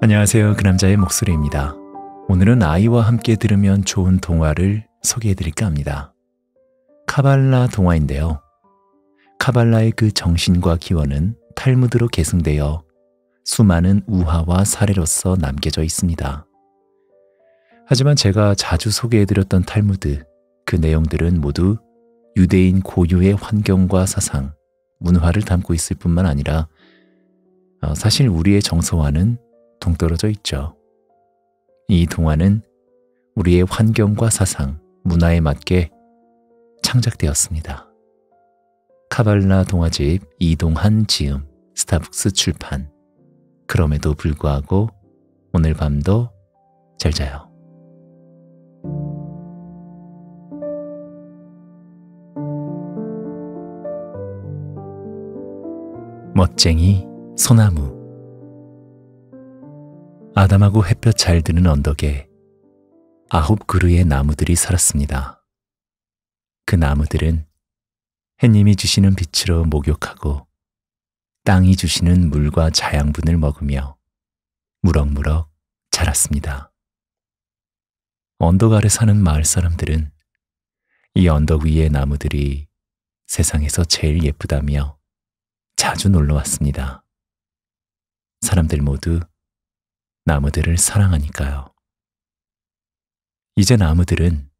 안녕하세요. 그 남자의 목소리입니다. 오늘은 아이와 함께 들으면 좋은 동화를 소개해 드릴까 합니다. 카발라 동화인데요. 카발라의 그 정신과 기원은 탈무드로 계승되어 수많은 우화와 사례로서 남겨져 있습니다. 하지만 제가 자주 소개해 드렸던 탈무드, 그 내용들은 모두 유대인 고유의 환경과 사상, 문화를 담고 있을 뿐만 아니라 어, 사실 우리의 정서와는 동떨어져 있죠. 이 동화는 우리의 환경과 사상, 문화에 맞게 창작되었습니다. 카발라 동화집 이동한 지음 스타북스 출판 그럼에도 불구하고 오늘 밤도 잘 자요. 멋쟁이 소나무 아담하고 햇볕 잘 드는 언덕에 아홉 그루의 나무들이 살았습니다. 그 나무들은 해님이 주시는 빛으로 목욕하고 땅이 주시는 물과 자양분을 먹으며 무럭무럭 자랐습니다. 언덕 아래 사는 마을 사람들은 이 언덕 위의 나무들이 세상에서 제일 예쁘다며 자주 놀러 왔습니다. 사람들 모두 나무들을 사랑하니까요. 이제 나무들은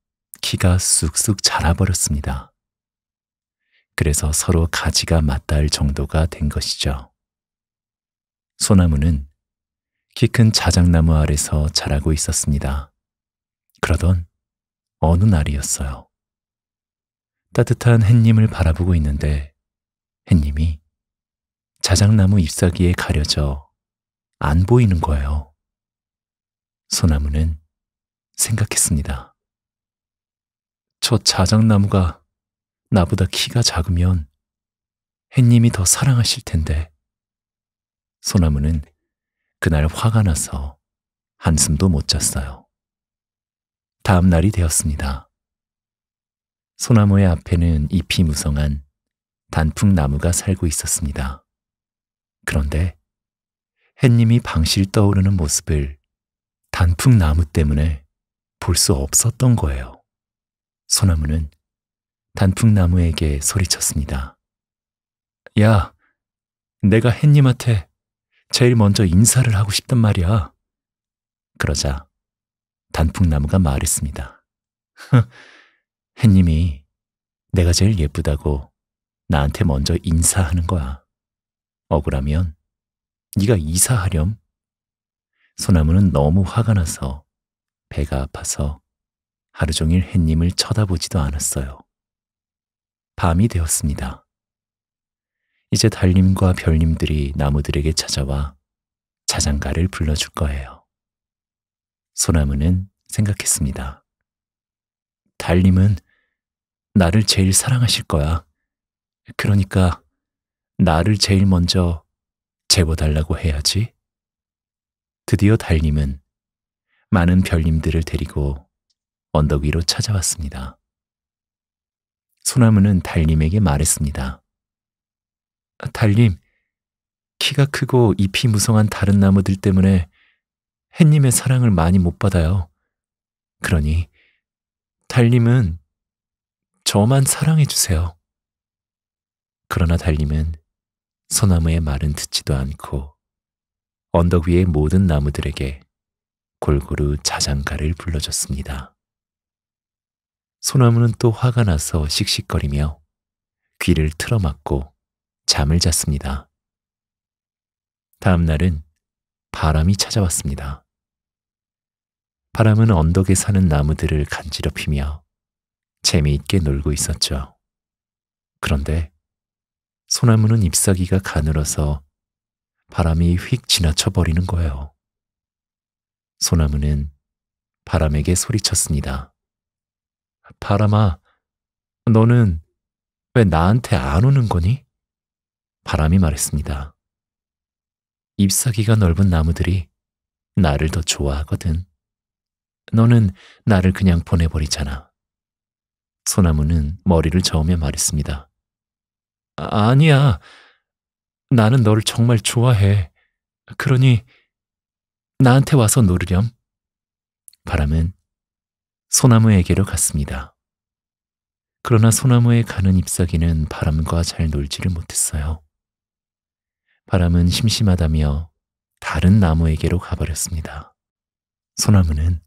키가 쑥쑥 자라버렸습니다. 그래서 서로 가지가 맞닿을 정도가 된 것이죠. 소나무는 키 큰 자작나무 아래서 자라고 있었습니다. 그러던 어느 날이었어요. 따뜻한 햇님을 바라보고 있는데 햇님이 자작나무 잎사귀에 가려져 안 보이는 거예요. 소나무는 생각했습니다. 저 자작나무가 나보다 키가 작으면 햇님이 더 사랑하실 텐데. 소나무는 그날 화가 나서 한숨도 못 잤어요. 다음 날이 되었습니다. 소나무의 앞에는 잎이 무성한 단풍나무가 살고 있었습니다. 그런데 햇님이 방실 떠오르는 모습을 단풍나무 때문에 볼 수 없었던 거예요. 소나무는 단풍나무에게 소리쳤습니다. 야, 내가 햇님한테 제일 먼저 인사를 하고 싶단 말이야. 그러자 단풍나무가 말했습니다. 햇님이 내가 제일 예쁘다고 나한테 먼저 인사하는 거야. 억울하면 네가 이사하렴. 소나무는 너무 화가 나서 배가 아파서 하루 종일 햇님을 쳐다보지도 않았어요. 밤이 되었습니다. 이제 달님과 별님들이 나무들에게 찾아와 자장가를 불러줄 거예요. 소나무는 생각했습니다. 달님은 나를 제일 사랑하실 거야. 그러니까 나를 제일 먼저 재워달라고 해야지. 드디어 달님은 많은 별님들을 데리고 언덕 위로 찾아왔습니다. 소나무는 달님에게 말했습니다. 달님, 키가 크고 잎이 무성한 다른 나무들 때문에 햇님의 사랑을 많이 못 받아요. 그러니 달님은 저만 사랑해 주세요. 그러나 달님은 소나무의 말은 듣지도 않고 언덕 위의 모든 나무들에게 골고루 자장가를 불러줬습니다. 소나무는 또 화가 나서 씩씩거리며 귀를 틀어막고 잠을 잤습니다. 다음 날은 바람이 찾아왔습니다. 바람은 언덕에 사는 나무들을 간지럽히며 재미있게 놀고 있었죠. 그런데 소나무는 잎사귀가 가늘어서 바람이 휙 지나쳐 버리는 거예요. 소나무는 바람에게 소리쳤습니다. 바람아, 너는 왜 나한테 안 오는 거니? 바람이 말했습니다. 잎사귀가 넓은 나무들이 나를 더 좋아하거든. 너는 나를 그냥 보내버리잖아. 소나무는 머리를 저으며 말했습니다. 아, 아니야, 나는 너를 정말 좋아해. 그러니 나한테 와서 노르렴. 바람은 소나무에게로 갔습니다. 그러나 소나무에 가는 잎사귀는 바람과 잘 놀지를 못했어요. 바람은 심심하다며 다른 나무에게로 가버렸습니다. 소나무는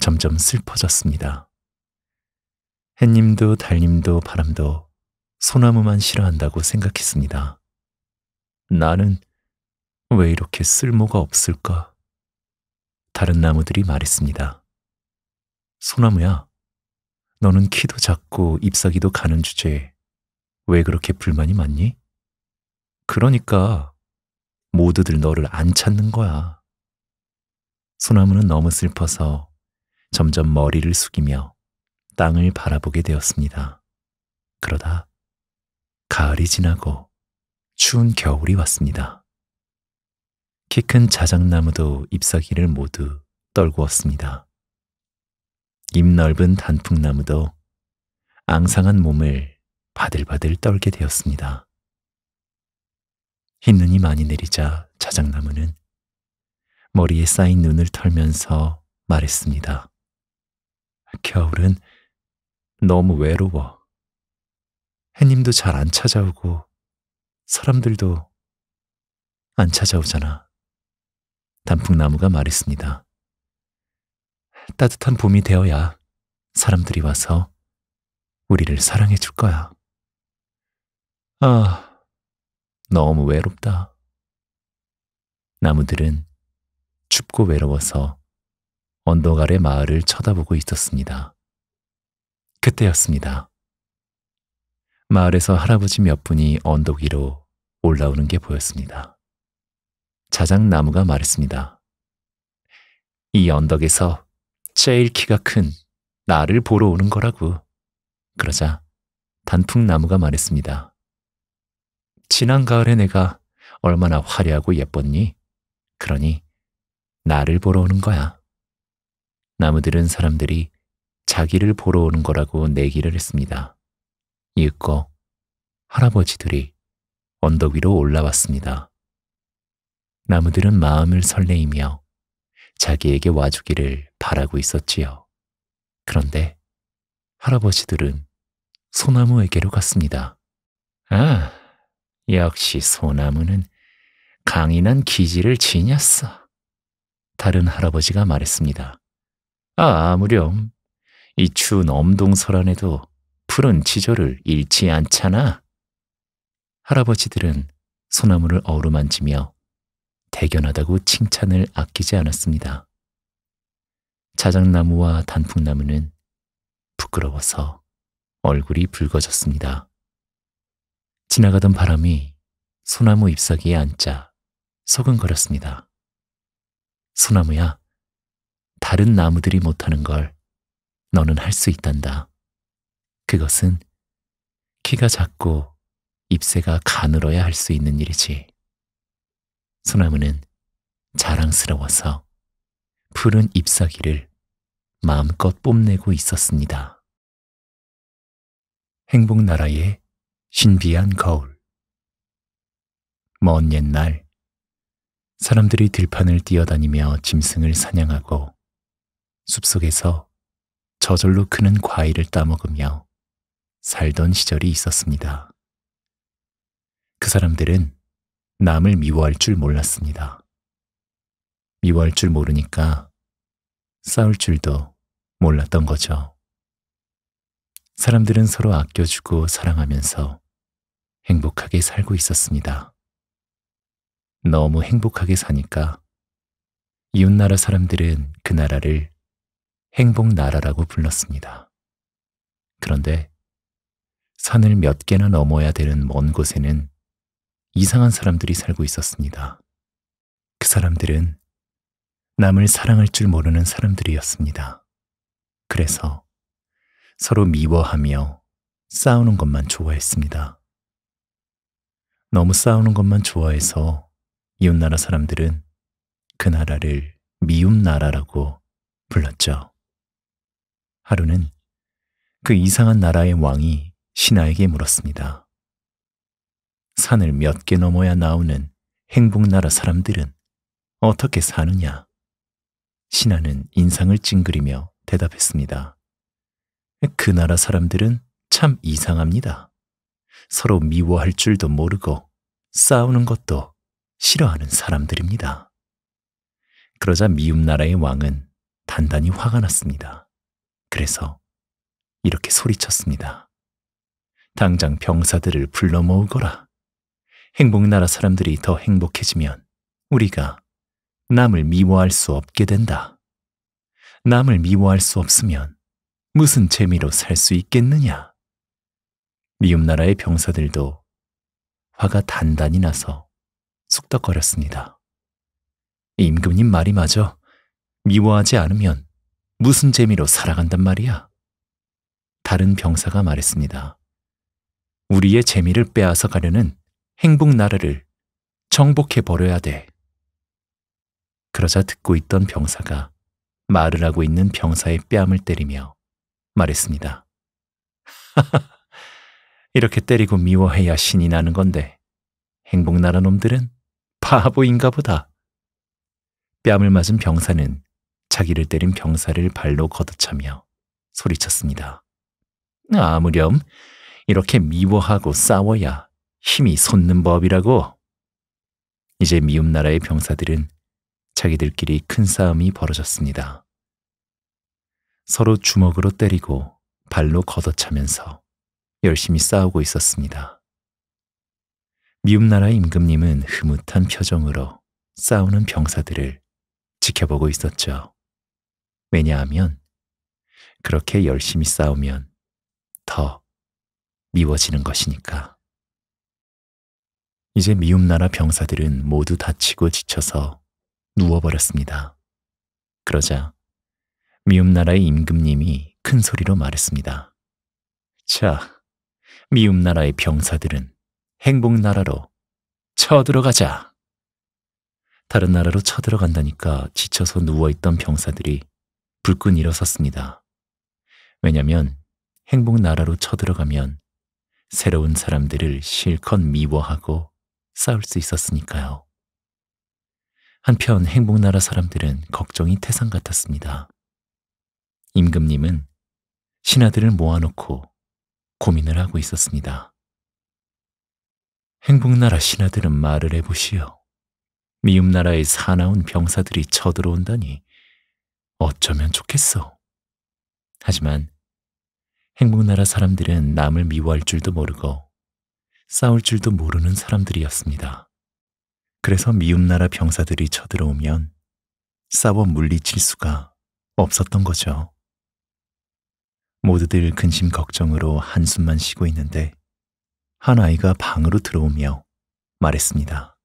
점점 슬퍼졌습니다. 햇님도 달님도 바람도 소나무만 싫어한다고 생각했습니다. 나는 왜 이렇게 쓸모가 없을까? 다른 나무들이 말했습니다. 소나무야, 너는 키도 작고 잎사귀도 가는 주제에 왜 그렇게 불만이 많니? 그러니까 모두들 너를 안 찾는 거야. 소나무는 너무 슬퍼서 점점 머리를 숙이며 땅을 바라보게 되었습니다. 그러다 가을이 지나고 추운 겨울이 왔습니다. 키 큰 자작나무도 잎사귀를 모두 떨구었습니다. 잎 넓은 단풍나무도 앙상한 몸을 바들바들 떨게 되었습니다. 흰 눈이 많이 내리자 자작나무는 머리에 쌓인 눈을 털면서 말했습니다. 겨울은 너무 외로워. 해님도 잘 안 찾아오고 사람들도 안 찾아오잖아. 단풍나무가 말했습니다. 따뜻한 봄이 되어야 사람들이 와서 우리를 사랑해 줄 거야. 아, 너무 외롭다. 나무들은 춥고 외로워서 언덕 아래 마을을 쳐다보고 있었습니다. 그때였습니다. 마을에서 할아버지 몇 분이 언덕 위로 올라오는 게 보였습니다. 자작나무가 말했습니다. 이 언덕에서 제일 키가 큰 나를 보러 오는 거라고. 그러자 단풍나무가 말했습니다. 지난 가을에 내가 얼마나 화려하고 예뻤니? 그러니 나를 보러 오는 거야. 나무들은 사람들이 자기를 보러 오는 거라고 내기를 했습니다. 이윽고 할아버지들이 언덕 위로 올라왔습니다. 나무들은 마음을 설레이며 자기에게 와주기를 바라고 있었지요. 그런데 할아버지들은 소나무에게로 갔습니다. 아, 역시 소나무는 강인한 기질을 지녔어. 다른 할아버지가 말했습니다. 아, 아무렴. 이 추운 엄동설안에도 푸른 치조를 잃지 않잖아. 할아버지들은 소나무를 어루만지며 대견하다고 칭찬을 아끼지 않았습니다. 자작나무와 단풍나무는 부끄러워서 얼굴이 붉어졌습니다. 지나가던 바람이 소나무 잎사귀에 앉자 서근거렸습니다. 소나무야, 다른 나무들이 못하는 걸 너는 할 수 있단다. 그것은 키가 작고 잎새가 가늘어야 할 수 있는 일이지. 소나무는 자랑스러워서 푸른 잎사귀를 마음껏 뽐내고 있었습니다. 행복나라의 신비한 거울 먼 옛날 사람들이 들판을 뛰어다니며 짐승을 사냥하고 숲속에서 저절로 크는 과일을 따먹으며 살던 시절이 있었습니다. 그 사람들은 남을 미워할 줄 몰랐습니다. 미워할 줄 모르니까 싸울 줄도 몰랐던 거죠. 사람들은 서로 아껴주고 사랑하면서 행복하게 살고 있었습니다. 너무 행복하게 사니까 이웃나라 사람들은 그 나라를 행복나라라고 불렀습니다. 그런데 산을 몇 개나 넘어야 되는 먼 곳에는 이상한 사람들이 살고 있었습니다. 그 사람들은 남을 사랑할 줄 모르는 사람들이었습니다. 그래서 서로 미워하며 싸우는 것만 좋아했습니다. 너무 싸우는 것만 좋아해서 이웃나라 사람들은 그 나라를 미움 나라라고 불렀죠. 하루는 그 이상한 나라의 왕이 신하에게 물었습니다. 산을 몇 개 넘어야 나오는 행복나라 사람들은 어떻게 사느냐? 신하는 인상을 찡그리며 대답했습니다. 그 나라 사람들은 참 이상합니다. 서로 미워할 줄도 모르고 싸우는 것도 싫어하는 사람들입니다. 그러자 미움 나라의 왕은 단단히 화가 났습니다. 그래서 이렇게 소리쳤습니다. 당장 병사들을 불러 모으거라. 행복 나라 사람들이 더 행복해지면 우리가 남을 미워할 수 없게 된다. 남을 미워할 수 없으면 무슨 재미로 살 수 있겠느냐? 미움 나라의 병사들도 화가 단단히 나서 쑥덕거렸습니다. 임금님 말이 맞아. 미워하지 않으면 무슨 재미로 살아간단 말이야. 다른 병사가 말했습니다. 우리의 재미를 빼앗아 가려는 행복 나라를 정복해 버려야 돼. 그러자 듣고 있던 병사가 말을 하고 있는 병사의 뺨을 때리며 말했습니다. 이렇게 때리고 미워해야 신이 나는 건데 행복 나라 놈들은 바보인가 보다. 뺨을 맞은 병사는 자기를 때린 병사를 발로 걷어차며 소리쳤습니다. 아무렴 이렇게 미워하고 싸워야 힘이 솟는 법이라고. 이제 미움 나라의 병사들은 자기들끼리 큰 싸움이 벌어졌습니다. 서로 주먹으로 때리고 발로 걷어차면서 열심히 싸우고 있었습니다. 미움 나라 의 임금님은 흐뭇한 표정으로 싸우는 병사들을 지켜보고 있었죠. 왜냐하면 그렇게 열심히 싸우면 더 미워지는 것이니까. 이제 미움 나라 병사들은 모두 다치고 지쳐서 누워버렸습니다. 그러자 미움 나라의 임금님이 큰 소리로 말했습니다. 자, 미움 나라의 병사들은 행복 나라로 쳐들어가자. 다른 나라로 쳐들어간다니까 지쳐서 누워있던 병사들이 불끈 일어섰습니다. 왜냐면 행복 나라로 쳐들어가면 새로운 사람들을 실컷 미워하고 싸울 수 있었으니까요. 한편 행복나라 사람들은 걱정이 태산 같았습니다. 임금님은 신하들을 모아놓고 고민을 하고 있었습니다. 행복나라 신하들은 말을 해보시오. 미움나라의 사나운 병사들이 쳐들어온다니 어쩌면 좋겠어. 하지만 행복나라 사람들은 남을 미워할 줄도 모르고 싸울 줄도 모르는 사람들이었습니다. 그래서 미움나라 병사들이 쳐들어오면 싸워 물리칠 수가 없었던 거죠. 모두들 근심 걱정으로 한숨만 쉬고 있는데 한 아이가 방으로 들어오며 말했습니다.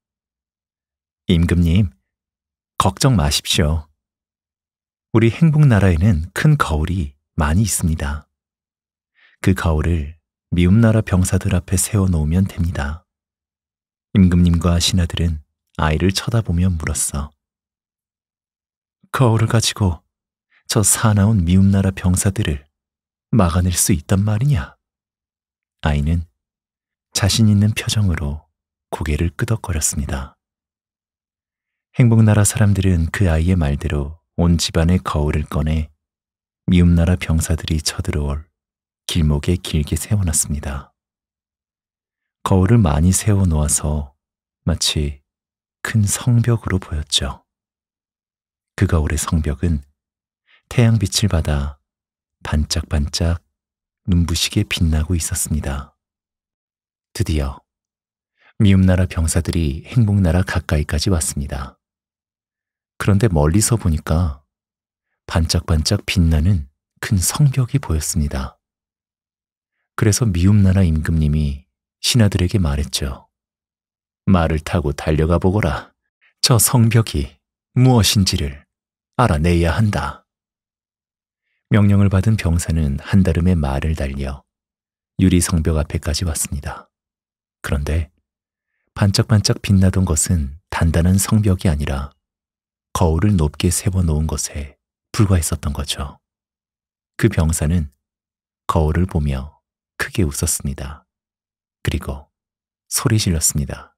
임금님, 걱정 마십시오. 우리 행복나라에는 큰 거울이 많이 있습니다. 그 거울을 미움 나라 병사들 앞에 세워놓으면 됩니다. 임금님과 신하들은 아이를 쳐다보며 물었어. 거울을 가지고 저 사나운 미움 나라 병사들을 막아낼 수 있단 말이냐? 아이는 자신 있는 표정으로 고개를 끄덕거렸습니다. 행복나라 사람들은 그 아이의 말대로 온 집안의 거울을 꺼내 미움나라 병사들이 쳐들어올 길목에 길게 세워놨습니다. 거울을 많이 세워놓아서 마치 큰 성벽으로 보였죠. 그 거울의 성벽은 태양빛을 받아 반짝반짝 눈부시게 빛나고 있었습니다. 드디어 미움나라 병사들이 행복나라 가까이까지 왔습니다. 그런데 멀리서 보니까 반짝반짝 빛나는 큰 성벽이 보였습니다. 그래서 미움나나 임금님이 신하들에게 말했죠. 말을 타고 달려가 보거라. 저 성벽이 무엇인지를 알아내야 한다. 명령을 받은 병사는 한다름에 말을 달려 유리 성벽 앞에까지 왔습니다. 그런데 반짝반짝 빛나던 것은 단단한 성벽이 아니라 거울을 높게 세워놓은 것에 불과했었던 거죠. 그 병사는 거울을 보며 크게 웃었습니다. 그리고 소리 질렀습니다.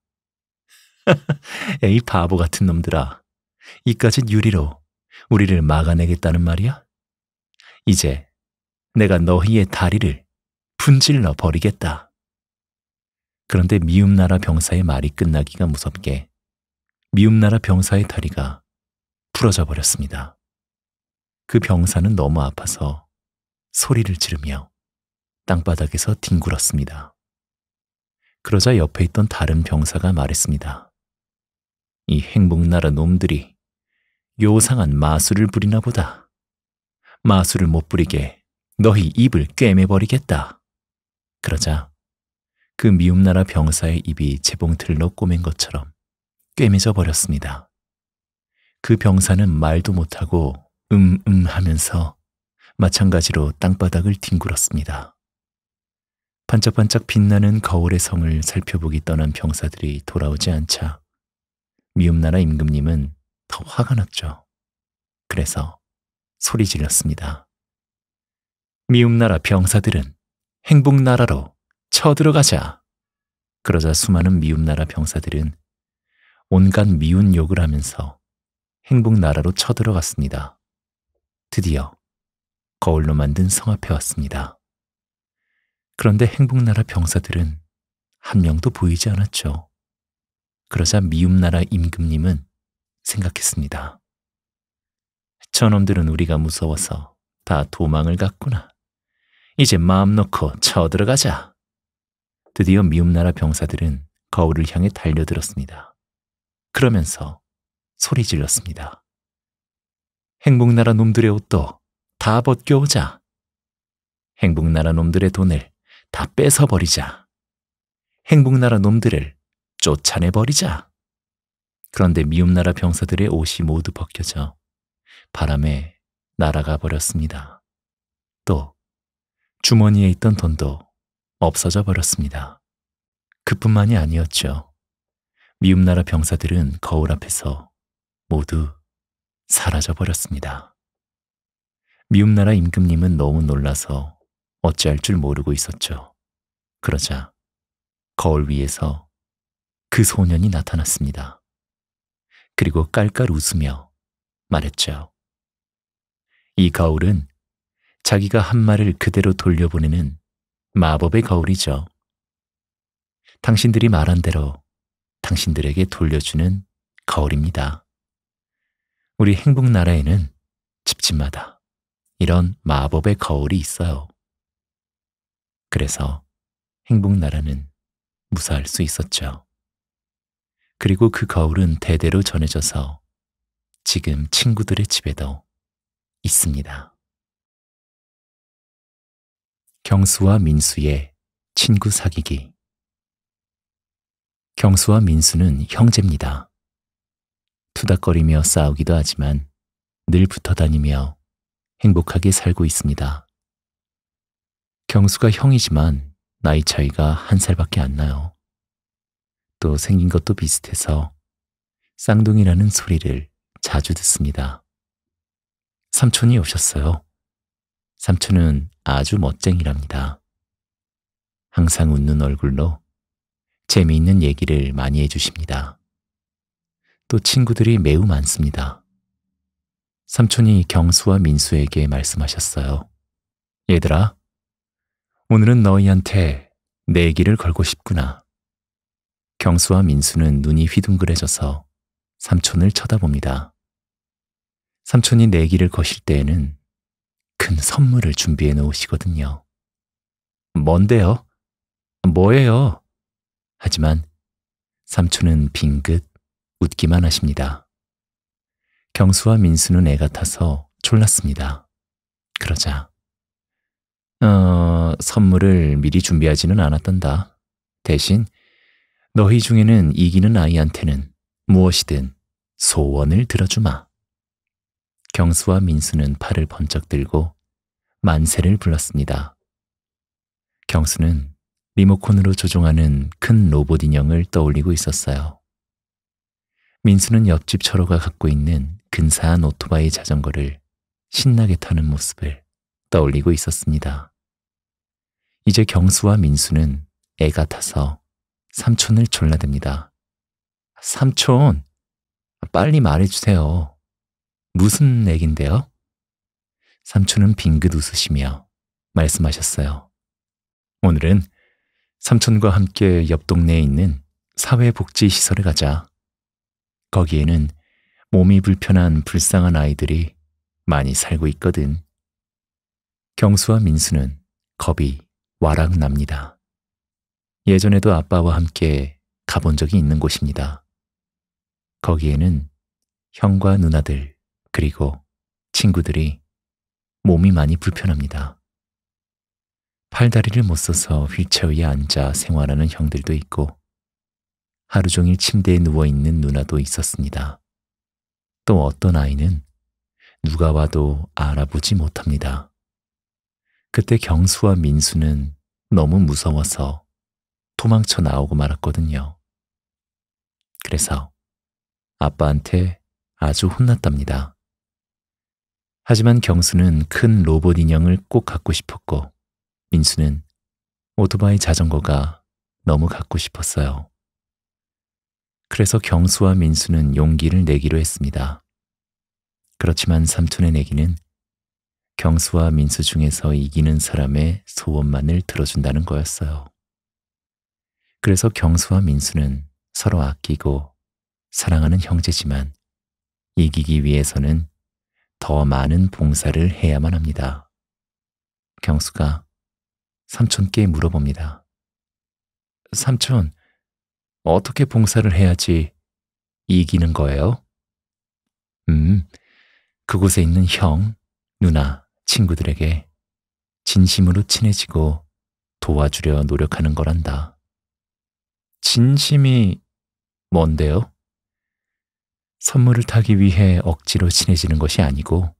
에이 바보 같은 놈들아. 이까짓 유리로 우리를 막아내겠다는 말이야? 이제 내가 너희의 다리를 분질러 버리겠다. 그런데 미움나라 병사의 말이 끝나기가 무섭게 미움나라 병사의 다리가 부러져 버렸습니다. 그 병사는 너무 아파서 소리를 지르며 땅바닥에서 뒹굴었습니다. 그러자 옆에 있던 다른 병사가 말했습니다. 이 행복나라 놈들이 요상한 마술을 부리나 보다. 마술을 못 부리게 너희 입을 꿰매버리겠다. 그러자 그 미움나라 병사의 입이 재봉틀로 꼬맨 것처럼 꿰매져 버렸습니다. 그 병사는 말도 못하고 음음 음 하면서 마찬가지로 땅바닥을 뒹굴었습니다. 반짝반짝 빛나는 거울의 성을 살펴보기 떠난 병사들이 돌아오지 않자 미움나라 임금님은 더 화가 났죠. 그래서 소리 질렀습니다. 미움나라 병사들은 행복나라로 쳐들어가자. 그러자 수많은 미움나라 병사들은 온갖 미운 욕을 하면서 행복나라로 쳐들어갔습니다. 드디어 거울로 만든 성 앞에 왔습니다. 그런데 행복나라 병사들은 한 명도 보이지 않았죠. 그러자 미움나라 임금님은 생각했습니다. 저놈들은 우리가 무서워서 다 도망을 갔구나. 이제 마음 놓고 쳐들어가자. 드디어 미움나라 병사들은 거울을 향해 달려들었습니다. 그러면서 소리 질렀습니다. 행복나라 놈들의 옷도 다 벗겨오자. 행복나라 놈들의 돈을 다 뺏어버리자. 행복나라 놈들을 쫓아내버리자. 그런데 미움나라 병사들의 옷이 모두 벗겨져 바람에 날아가 버렸습니다. 또 주머니에 있던 돈도 없어져 버렸습니다. 그뿐만이 아니었죠. 미움나라 병사들은 거울 앞에서 모두 사라져 버렸습니다. 미움나라 임금님은 너무 놀라서 어찌할 줄 모르고 있었죠. 그러자 거울 위에서 그 소년이 나타났습니다. 그리고 깔깔 웃으며 말했죠. 이 거울은 자기가 한 말을 그대로 돌려보내는 마법의 거울이죠. 당신들이 말한 대로 당신들에게 돌려주는 거울입니다. 우리 행복 나라에는 집집마다 이런 마법의 거울이 있어요. 그래서 행복나라는 무사할 수 있었죠. 그리고 그 거울은 대대로 전해져서 지금 친구들의 집에도 있습니다. 경수와 민수의 친구 사귀기 경수와 민수는 형제입니다. 투닥거리며 싸우기도 하지만 늘 붙어 다니며 행복하게 살고 있습니다. 경수가 형이지만 나이 차이가 한 살밖에 안 나요. 또 생긴 것도 비슷해서 쌍둥이라는 소리를 자주 듣습니다. 삼촌이 오셨어요. 삼촌은 아주 멋쟁이랍니다. 항상 웃는 얼굴로 재미있는 얘기를 많이 해주십니다. 또 친구들이 매우 많습니다. 삼촌이 경수와 민수에게 말씀하셨어요. 얘들아, 오늘은 너희한테 내 얘기를 걸고 싶구나. 경수와 민수는 눈이 휘둥그레져서 삼촌을 쳐다봅니다. 삼촌이 내기를 거실 때에는 큰 선물을 준비해 놓으시거든요. 뭔데요? 뭐예요? 하지만 삼촌은 빙긋 웃기만 하십니다. 경수와 민수는 애 같아서 졸랐습니다. 그러자 어, 선물을 미리 준비하지는 않았단다. 대신 너희 중에는 이기는 아이한테는 무엇이든 소원을 들어주마. 경수와 민수는 팔을 번쩍 들고 만세를 불렀습니다. 경수는 리모컨으로 조종하는 큰 로봇 인형을 떠올리고 있었어요. 민수는 옆집 철호가 갖고 있는 근사한 오토바이 자전거를 신나게 타는 모습을 떠올리고 있었습니다. 이제 경수와 민수는 애가 타서 삼촌을 졸라댑니다. 삼촌, 빨리 말해주세요. 무슨 얘긴데요? 삼촌은 빙긋 웃으시며 말씀하셨어요. 오늘은 삼촌과 함께 옆 동네에 있는 사회복지시설에 가자. 거기에는 몸이 불편한 불쌍한 아이들이 많이 살고 있거든. 경수와 민수는 겁이 와락납니다. 예전에도 아빠와 함께 가본 적이 있는 곳입니다. 거기에는 형과 누나들 그리고 친구들이 몸이 많이 불편합니다. 팔다리를 못 써서 휠체어에 앉아 생활하는 형들도 있고 하루 종일 침대에 누워있는 누나도 있었습니다. 또 어떤 아이는 누가 와도 알아보지 못합니다. 그때 경수와 민수는 너무 무서워서 도망쳐 나오고 말았거든요. 그래서 아빠한테 아주 혼났답니다. 하지만 경수는 큰 로봇 인형을 꼭 갖고 싶었고 민수는 오토바이 자전거가 너무 갖고 싶었어요. 그래서 경수와 민수는 용기를 내기로 했습니다. 그렇지만 삼촌의 내기는 경수와 민수 중에서 이기는 사람의 소원만을 들어준다는 거였어요. 그래서 경수와 민수는 서로 아끼고 사랑하는 형제지만 이기기 위해서는 더 많은 봉사를 해야만 합니다. 경수가 삼촌께 물어봅니다. 삼촌, 어떻게 봉사를 해야지 이기는 거예요? 음, 그곳에 있는 형, 누나, 친구들에게 진심으로 친해지고 도와주려 노력하는 거란다. 진심이 뭔데요? 선물을 타기 위해 억지로 친해지는 것이 아니고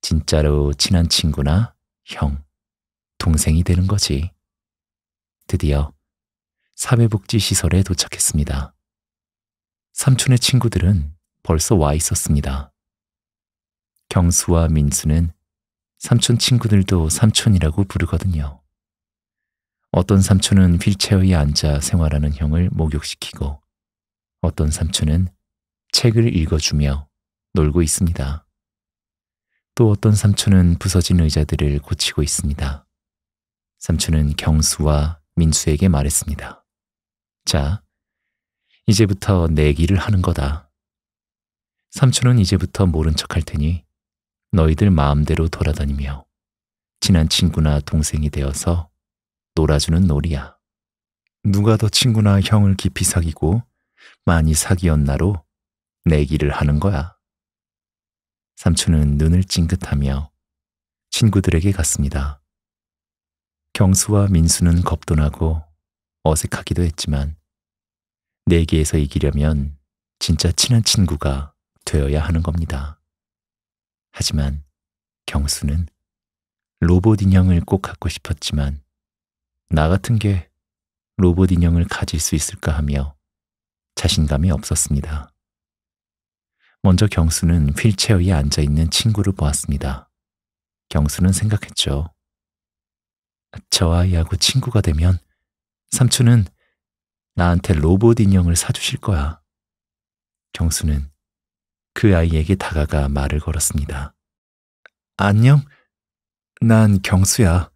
진짜로 친한 친구나 형, 동생이 되는 거지. 드디어 사회복지시설에 도착했습니다. 삼촌의 친구들은 벌써 와 있었습니다. 경수와 민수는 삼촌 친구들도 삼촌이라고 부르거든요. 어떤 삼촌은 휠체어에 앉아 생활하는 형을 목욕시키고 어떤 삼촌은 책을 읽어주며 놀고 있습니다. 또 어떤 삼촌은 부서진 의자들을 고치고 있습니다. 삼촌은 경수와 민수에게 말했습니다. 자, 이제부터 내기를 하는 거다. 삼촌은 이제부터 모른 척할 테니 너희들 마음대로 돌아다니며 친한 친구나 동생이 되어서 놀아주는 놀이야. 누가 더 친구나 형을 깊이 사귀고 많이 사귀었나로 내기를 하는 거야. 삼촌은 눈을 찡긋하며 친구들에게 갔습니다. 경수와 민수는 겁도 나고 어색하기도 했지만 내기에서 이기려면 진짜 친한 친구가 되어야 하는 겁니다. 하지만 경수는 로봇 인형을 꼭 갖고 싶었지만 나 같은 게 로봇 인형을 가질 수 있을까 하며 자신감이 없었습니다. 먼저 경수는 휠체어에 앉아 있는 친구를 보았습니다. 경수는 생각했죠. 저 아이하고 친구가 되면 삼촌은 나한테 로봇 인형을 사주실 거야. 경수는 그 아이에게 다가가 말을 걸었습니다. 안녕? 난 경수야.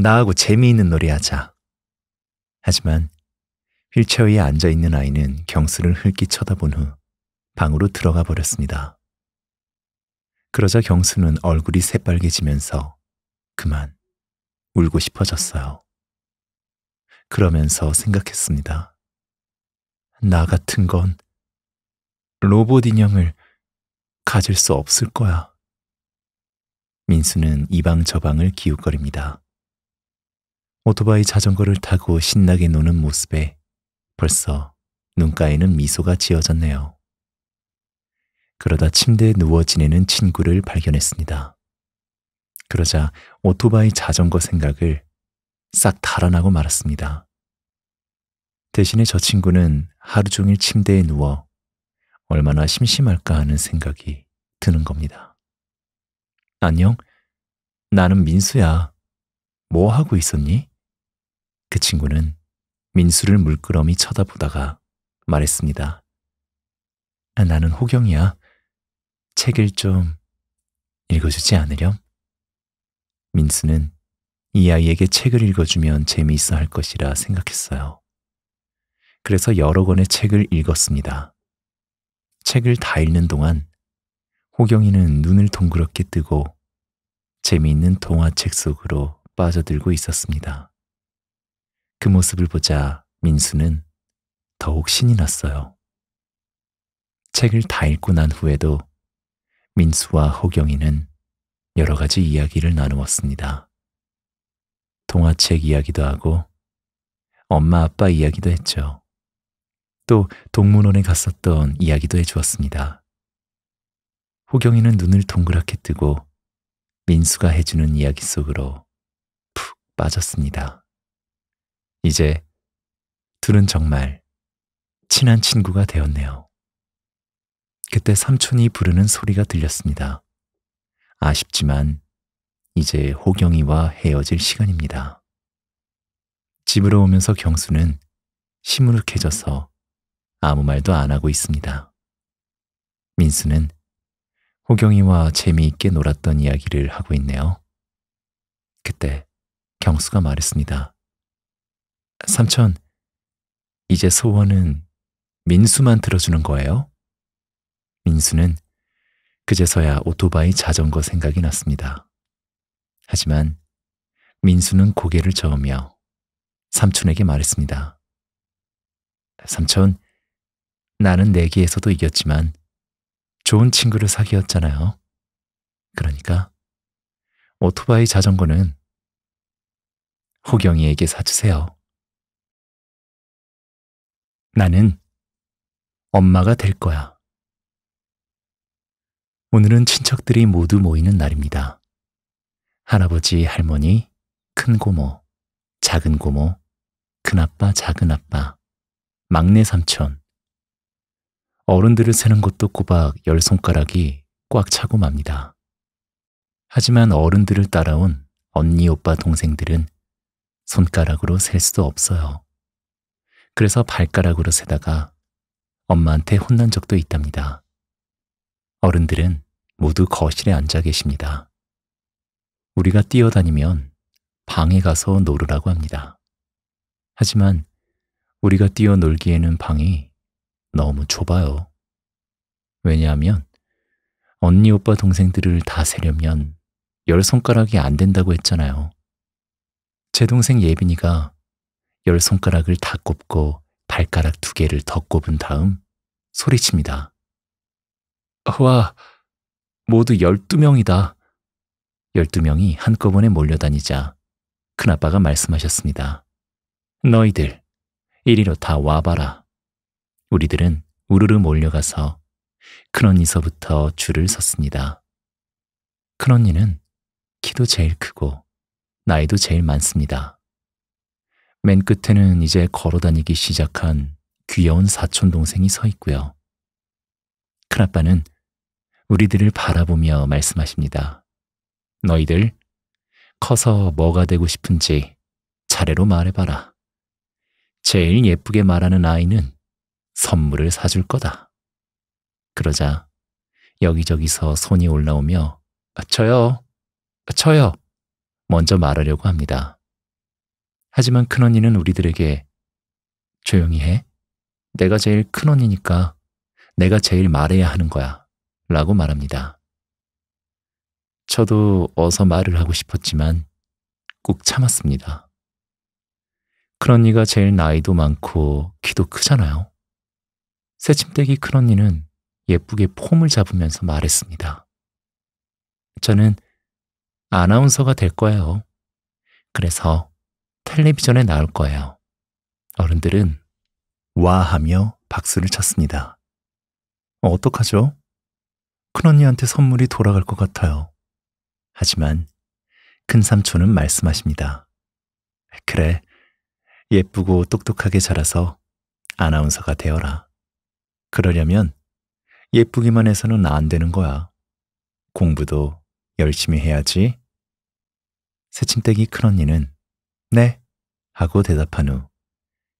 나하고 재미있는 놀이 하자. 하지만 휠체어에 앉아 있는 아이는 경수를 흘끼 쳐다본 후 방으로 들어가 버렸습니다. 그러자 경수는 얼굴이 새빨개지면서 그만 울고 싶어졌어요. 그러면서 생각했습니다. 나 같은 건 로봇 인형을 가질 수 없을 거야. 민수는 이 방 저방을 기웃거립니다. 오토바이 자전거를 타고 신나게 노는 모습에 벌써 눈가에는 미소가 지어졌네요. 그러다 침대에 누워 지내는 친구를 발견했습니다. 그러자 오토바이 자전거 생각을 싹 달아나고 말았습니다. 대신에 저 친구는 하루 종일 침대에 누워 얼마나 심심할까 하는 생각이 드는 겁니다. 안녕? 나는 민수야. 뭐 하고 있었니? 그 친구는 민수를 물끄러미 쳐다보다가 말했습니다. 아, 나는 호경이야. 책을 좀 읽어주지 않으렴? 민수는 이 아이에게 책을 읽어주면 재미있어 할 것이라 생각했어요. 그래서 여러 권의 책을 읽었습니다. 책을 다 읽는 동안 호경이는 눈을 동그랗게 뜨고 재미있는 동화책 속으로 빠져들고 있었습니다. 그 모습을 보자 민수는 더욱 신이 났어요. 책을 다 읽고 난 후에도 민수와 호경이는 여러 가지 이야기를 나누었습니다. 동화책 이야기도 하고 엄마 아빠 이야기도 했죠. 또 동문원에 갔었던 이야기도 해주었습니다. 호경이는 눈을 동그랗게 뜨고 민수가 해주는 이야기 속으로 푹 빠졌습니다. 이제 둘은 정말 친한 친구가 되었네요. 그때 삼촌이 부르는 소리가 들렸습니다. 아쉽지만 이제 호경이와 헤어질 시간입니다. 집으로 오면서 경수는 시무룩해져서 아무 말도 안 하고 있습니다. 민수는 호경이와 재미있게 놀았던 이야기를 하고 있네요. 그때 경수가 말했습니다. 삼촌, 이제 소원은 민수만 들어주는 거예요? 민수는 그제서야 오토바이 자전거 생각이 났습니다. 하지만 민수는 고개를 저으며 삼촌에게 말했습니다. 삼촌, 나는 내기에서도 이겼지만 좋은 친구를 사귀었잖아요. 그러니까 오토바이 자전거는 호경이에게 사주세요. 나는 엄마가 될 거야. 오늘은 친척들이 모두 모이는 날입니다. 할아버지, 할머니, 큰 고모, 작은 고모, 큰아빠, 작은아빠, 막내 삼촌, 어른들을 세는 것도 꼬박 열 손가락이 꽉 차고 맙니다. 하지만 어른들을 따라온 언니, 오빠, 동생들은 손가락으로 셀 수도 없어요. 그래서 발가락으로 세다가 엄마한테 혼난 적도 있답니다. 어른들은 모두 거실에 앉아 계십니다. 우리가 뛰어다니면 방에 가서 놀으라고 합니다. 하지만 우리가 뛰어놀기에는 방이 너무 좁아요. 왜냐하면 언니 오빠 동생들을 다 세려면 열 손가락이 안 된다고 했잖아요. 제 동생 예빈이가 열 손가락을 다 꼽고 발가락 두 개를 더 꼽은 다음 소리칩니다. 와, 모두 열두 명이다 열두 명이 한꺼번에 몰려다니자 큰아빠가 말씀하셨습니다. 너희들, 이리로 다 와봐라. 우리들은 우르르 몰려가서 큰언니서부터 줄을 섰습니다. 큰언니는 키도 제일 크고 나이도 제일 많습니다. 맨 끝에는 이제 걸어다니기 시작한 귀여운 사촌동생이 서 있고요. 큰아빠는 우리들을 바라보며 말씀하십니다. 너희들 커서 뭐가 되고 싶은지 차례로 말해봐라. 제일 예쁘게 말하는 아이는 선물을 사줄 거다. 그러자 여기저기서 손이 올라오며 아, 저요, 아, 저요 먼저 말하려고 합니다. 하지만 큰언니는 우리들에게 조용히 해. 내가 제일 큰언니니까 내가 제일 말해야 하는 거야 라고 말합니다. 저도 어서 말을 하고 싶었지만 꾹 참았습니다. 큰언니가 제일 나이도 많고 키도 크잖아요. 새침대기 큰언니는 예쁘게 폼을 잡으면서 말했습니다. 저는 아나운서가 될 거예요. 그래서 텔레비전에 나올 거예요. 어른들은 와 하며 박수를 쳤습니다. 어, 어떡하죠? 큰언니한테 선물이 돌아갈 것 같아요. 하지만 큰삼촌은 말씀하십니다. 그래, 예쁘고 똑똑하게 자라서 아나운서가 되어라. 그러려면 예쁘기만 해서는 안 되는 거야. 공부도 열심히 해야지. 새침대기 큰언니는 네 하고 대답한 후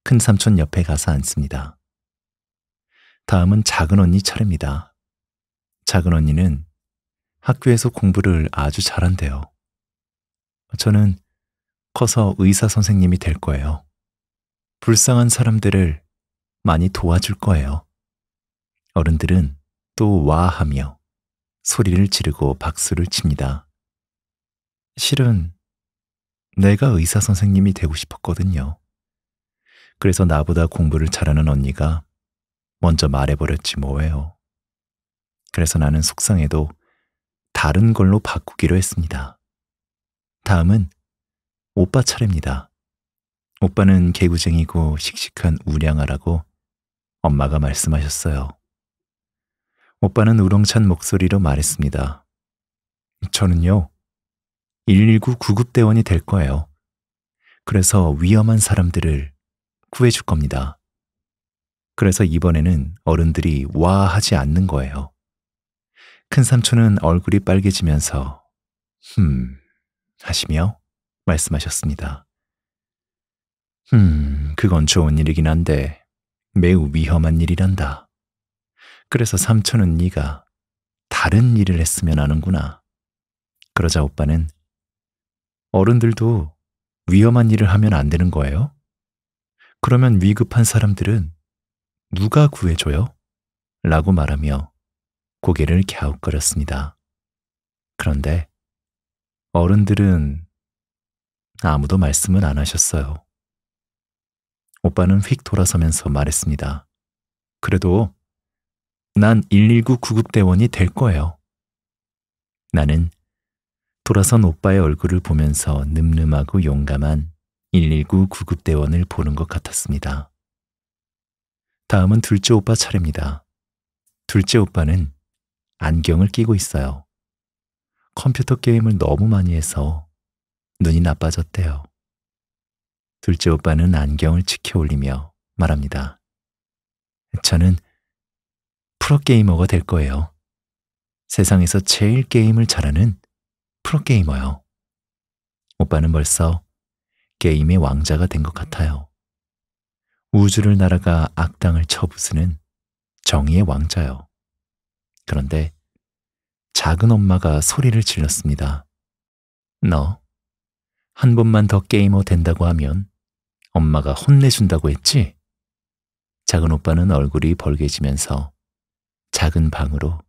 큰삼촌 옆에 가서 앉습니다. 다음은 작은 언니 차례입니다. 작은 언니는 학교에서 공부를 아주 잘한대요. 저는 커서 의사 선생님이 될 거예요. 불쌍한 사람들을 많이 도와줄 거예요. 어른들은 또와 하며 소리를 지르고 박수를 칩니다. 실은 내가 의사 선생님이 되고 싶었거든요. 그래서 나보다 공부를 잘하는 언니가 먼저 말해버렸지 뭐예요. 그래서 나는 속상해도 다른 걸로 바꾸기로 했습니다. 다음은 오빠 차례입니다. 오빠는 개구쟁이고 씩씩한 우량아라고 엄마가 말씀하셨어요. 오빠는 우렁찬 목소리로 말했습니다. 저는요, 119 구급대원이 될 거예요. 그래서 위험한 사람들을 구해줄 겁니다. 그래서 이번에는 어른들이 와 하지 않는 거예요. 큰 삼촌은 얼굴이 빨개지면서 흠 하시며 말씀하셨습니다. 흠, 그건 좋은 일이긴 한데 매우 위험한 일이란다. 그래서 삼촌은 네가 다른 일을 했으면 하는구나. 그러자 오빠는 어른들도 위험한 일을 하면 안 되는 거예요? 그러면 위급한 사람들은 누가 구해줘요? 라고 말하며 고개를 갸웃거렸습니다. 그런데 어른들은 아무도 말씀을 안 하셨어요. 오빠는 휙 돌아서면서 말했습니다. 그래도 난119 구급대원이 될 거예요. 나는 돌아선 오빠의 얼굴을 보면서 늠름하고 용감한 119 구급대원을 보는 것 같았습니다. 다음은 둘째 오빠 차례입니다. 둘째 오빠는 안경을 끼고 있어요. 컴퓨터 게임을 너무 많이 해서 눈이 나빠졌대요. 둘째 오빠는 안경을 치켜 올리며 말합니다. 저는 프로게이머가 될 거예요. 세상에서 제일 게임을 잘하는 프로게이머요. 오빠는 벌써 게임의 왕자가 된 것 같아요. 우주를 날아가 악당을 쳐부수는 정의의 왕자요. 그런데 작은 엄마가 소리를 질렀습니다. 너, 한 번만 더 게이머 된다고 하면 엄마가 혼내준다고 했지? 작은 오빠는 얼굴이 벌개지면서 작은 방으로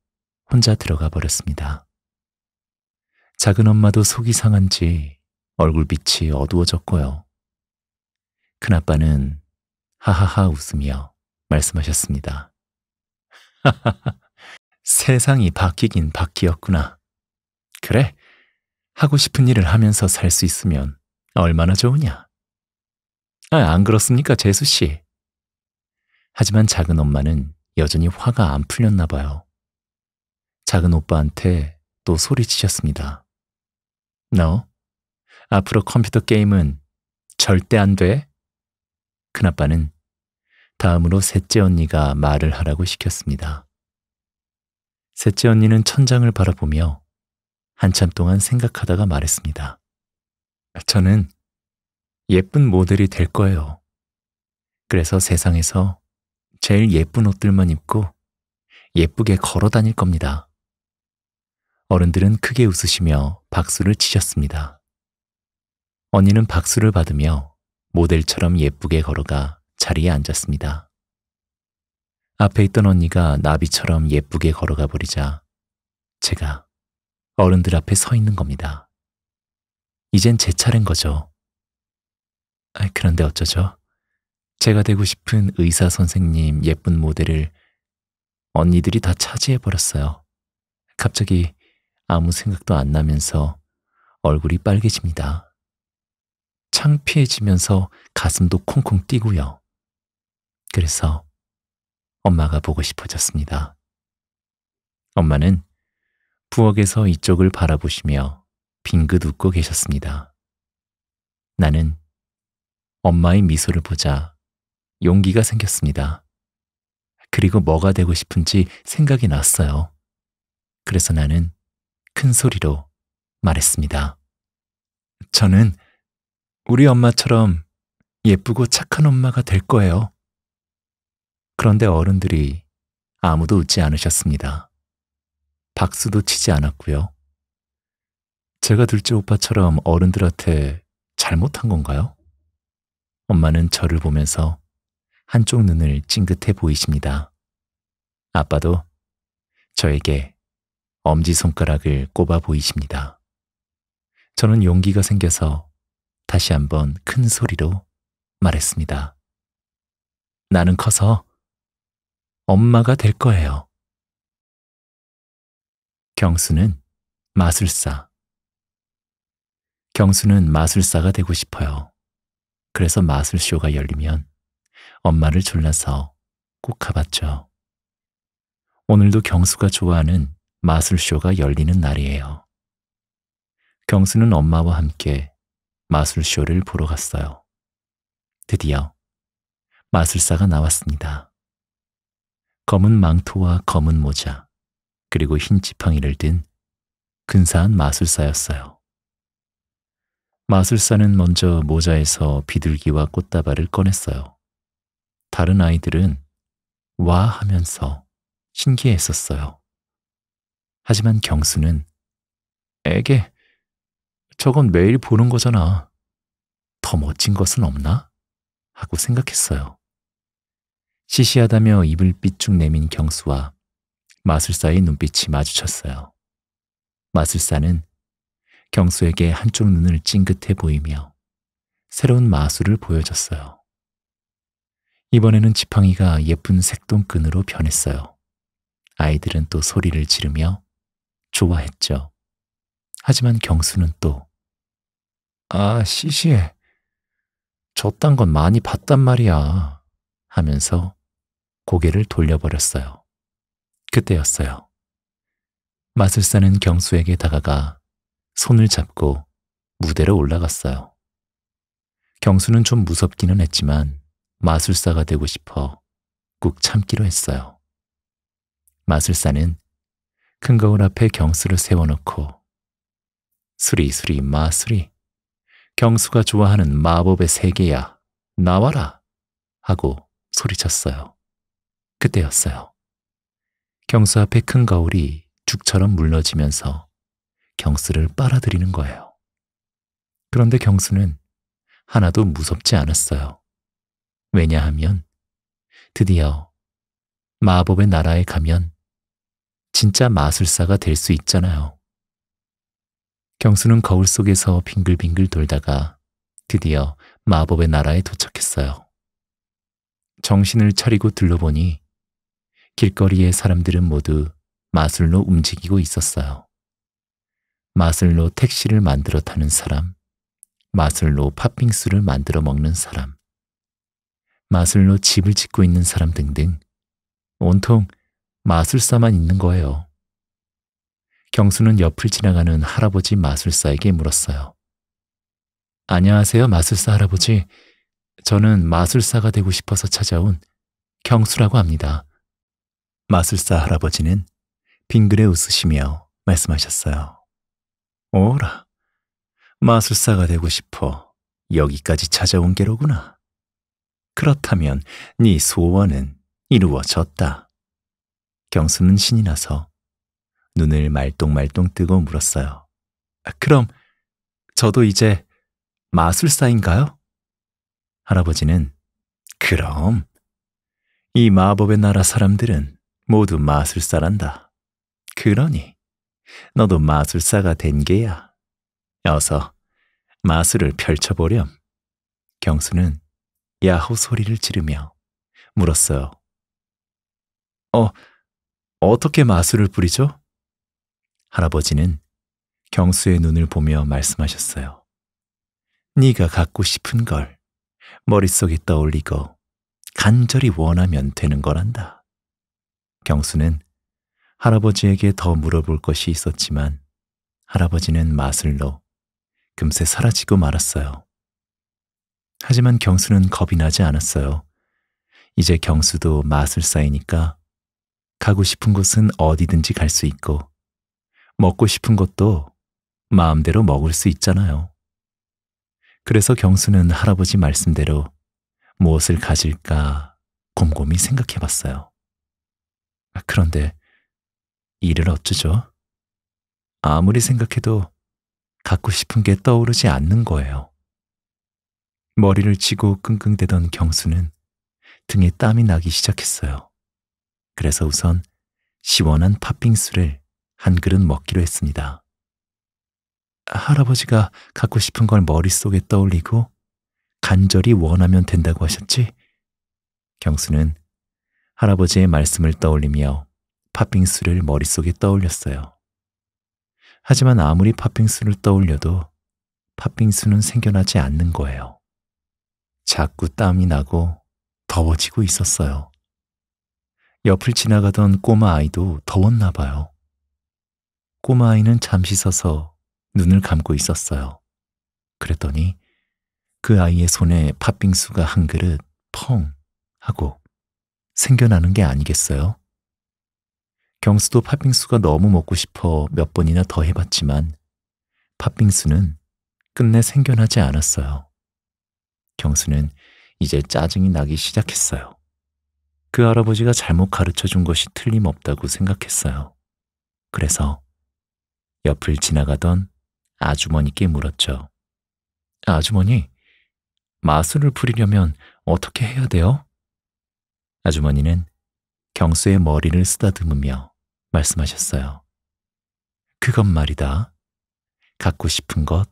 혼자 들어가 버렸습니다. 작은 엄마도 속이 상한지 얼굴빛이 어두워졌고요. 큰아빠는 하하하 웃으며 말씀하셨습니다. 하하하, 세상이 바뀌긴 바뀌었구나. 그래, 하고 싶은 일을 하면서 살 수 있으면 얼마나 좋으냐. 아, 안 그렇습니까, 재수 씨? 하지만 작은 엄마는 여전히 화가 안 풀렸나 봐요. 작은 오빠한테 또 소리치셨습니다. 너 앞으로 컴퓨터 게임은 절대 안 돼. 큰아빠는 다음으로 셋째 언니가 말을 하라고 시켰습니다. 셋째 언니는 천장을 바라보며 한참 동안 생각하다가 말했습니다. 저는 예쁜 모델이 될 거예요. 그래서 세상에서 제일 예쁜 옷들만 입고 예쁘게 걸어 다닐 겁니다. 어른들은 크게 웃으시며 박수를 치셨습니다. 언니는 박수를 받으며 모델처럼 예쁘게 걸어가 자리에 앉았습니다. 앞에 있던 언니가 나비처럼 예쁘게 걸어가 버리자 제가 어른들 앞에 서 있는 겁니다. 이젠 제 차례인 거죠. 아, 그런데 어쩌죠? 제가 되고 싶은 의사 선생님 예쁜 모델을 언니들이 다 차지해버렸어요. 갑자기 아무 생각도 안 나면서 얼굴이 빨개집니다. 창피해지면서 가슴도 콩콩 뛰고요. 그래서 엄마가 보고 싶어졌습니다. 엄마는 부엌에서 이쪽을 바라보시며 빙긋 웃고 계셨습니다. 나는 엄마의 미소를 보자 용기가 생겼습니다. 그리고 뭐가 되고 싶은지 생각이 났어요. 그래서 나는 큰 소리로 말했습니다. 저는 우리 엄마처럼 예쁘고 착한 엄마가 될 거예요. 그런데 어른들이 아무도 웃지 않으셨습니다. 박수도 치지 않았고요. 제가 둘째 오빠처럼 어른들한테 잘못한 건가요? 엄마는 저를 보면서 한쪽 눈을 찡긋해 보이십니다. 아빠도 저에게 엄지손가락을 꼽아 보이십니다. 저는 용기가 생겨서 다시 한번 큰 소리로 말했습니다. 나는 커서 엄마가 될 거예요. 경수는 마술사. 경수는 마술사가 되고 싶어요. 그래서 마술쇼가 열리면 엄마를 졸라서 꼭 가봤죠. 오늘도 경수가 좋아하는 마술쇼가 열리는 날이에요. 경수는 엄마와 함께 마술쇼를 보러 갔어요. 드디어 마술사가 나왔습니다. 검은 망토와 검은 모자, 그리고 흰 지팡이를 든 근사한 마술사였어요. 마술사는 먼저 모자에서 비둘기와 꽃다발을 꺼냈어요. 다른 아이들은 와 하면서 신기했었어요. 하지만 경수는 에게 저건 매일 보는 거잖아. 더 멋진 것은 없나? 하고 생각했어요. 시시하다며 입을 삐쭉 내민 경수와 마술사의 눈빛이 마주쳤어요. 마술사는 경수에게 한쪽 눈을 찡긋해 보이며 새로운 마술을 보여줬어요. 이번에는 지팡이가 예쁜 색동끈으로 변했어요. 아이들은 또 소리를 지르며 좋아했죠. 하지만 경수는 또 아, 시시해. 줬단 건 많이 봤단 말이야. 하면서 고개를 돌려버렸어요. 그때였어요. 마술사는 경수에게 다가가 손을 잡고 무대로 올라갔어요. 경수는 좀 무섭기는 했지만 마술사가 되고 싶어 꾹 참기로 했어요. 마술사는 큰 거울 앞에 경수를 세워놓고 수리수리 마수리 경수가 좋아하는 마법의 세계야 나와라 하고 소리쳤어요. 그때였어요. 경수 앞에 큰 거울이 죽처럼 물러지면서 경수를 빨아들이는 거예요. 그런데 경수는 하나도 무섭지 않았어요. 왜냐하면 드디어 마법의 나라에 가면 진짜 마술사가 될 수 있잖아요. 경수는 거울 속에서 빙글빙글 돌다가 드디어 마법의 나라에 도착했어요. 정신을 차리고 둘러보니 길거리의 사람들은 모두 마술로 움직이고 있었어요. 마술로 택시를 만들어 타는 사람, 마술로 팥빙수를 만들어 먹는 사람, 마술로 집을 짓고 있는 사람 등등 온통 마술사만 있는 거예요. 경수는 옆을 지나가는 할아버지 마술사에게 물었어요. 안녕하세요, 마술사 할아버지. 저는 마술사가 되고 싶어서 찾아온 경수라고 합니다. 마술사 할아버지는 빙그레 웃으시며 말씀하셨어요. 오라, 마술사가 되고 싶어 여기까지 찾아온 게로구나. 그렇다면 네 소원은 이루어졌다. 경수는 신이 나서 눈을 말똥말똥 뜨고 물었어요. 아, 그럼 저도 이제 마술사인가요? 할아버지는 그럼 이 마법의 나라 사람들은 모두 마술사란다. 그러니 너도 마술사가 된 게야. 어서 마술을 펼쳐보렴. 경수는 야호 소리를 지르며 물었어요. 어, 어떻게 마술을 뿌리죠? 할아버지는 경수의 눈을 보며 말씀하셨어요. 네가 갖고 싶은 걸 머릿속에 떠올리고 간절히 원하면 되는 거란다. 경수는 할아버지에게 더 물어볼 것이 있었지만 할아버지는 마술로 금세 사라지고 말았어요. 하지만 경수는 겁이 나지 않았어요. 이제 경수도 마술사이니까 가고 싶은 곳은 어디든지 갈 수 있고 먹고 싶은 것도 마음대로 먹을 수 있잖아요. 그래서 경수는 할아버지 말씀대로 무엇을 가질까 곰곰이 생각해 봤어요. 아, 그런데 일을 어쩌죠? 아무리 생각해도 갖고 싶은 게 떠오르지 않는 거예요. 머리를 치고 끙끙대던 경수는 등에 땀이 나기 시작했어요. 그래서 우선 시원한 팥빙수를 한 그릇 먹기로 했습니다. 할아버지가 갖고 싶은 걸 머릿속에 떠올리고 간절히 원하면 된다고 하셨지? 경수는 할아버지의 말씀을 떠올리며 팥빙수를 머릿속에 떠올렸어요. 하지만 아무리 팥빙수를 떠올려도 팥빙수는 생겨나지 않는 거예요. 자꾸 땀이 나고 더워지고 있었어요. 옆을 지나가던 꼬마 아이도 더웠나 봐요. 꼬마 아이는 잠시 서서 눈을 감고 있었어요. 그랬더니 그 아이의 손에 팥빙수가 한 그릇 펑 하고 생겨나는 게 아니겠어요? 경수도 팥빙수가 너무 먹고 싶어 몇 번이나 더 해봤지만 팥빙수는 끝내 생겨나지 않았어요. 경수는 이제 짜증이 나기 시작했어요. 그 할아버지가 잘못 가르쳐 준 것이 틀림없다고 생각했어요. 그래서 옆을 지나가던 아주머니께 물었죠. 아주머니, 마술을 부리려면 어떻게 해야 돼요? 아주머니는 경수의 머리를 쓰다듬으며 말씀하셨어요. 그것 말이다. 갖고 싶은 것,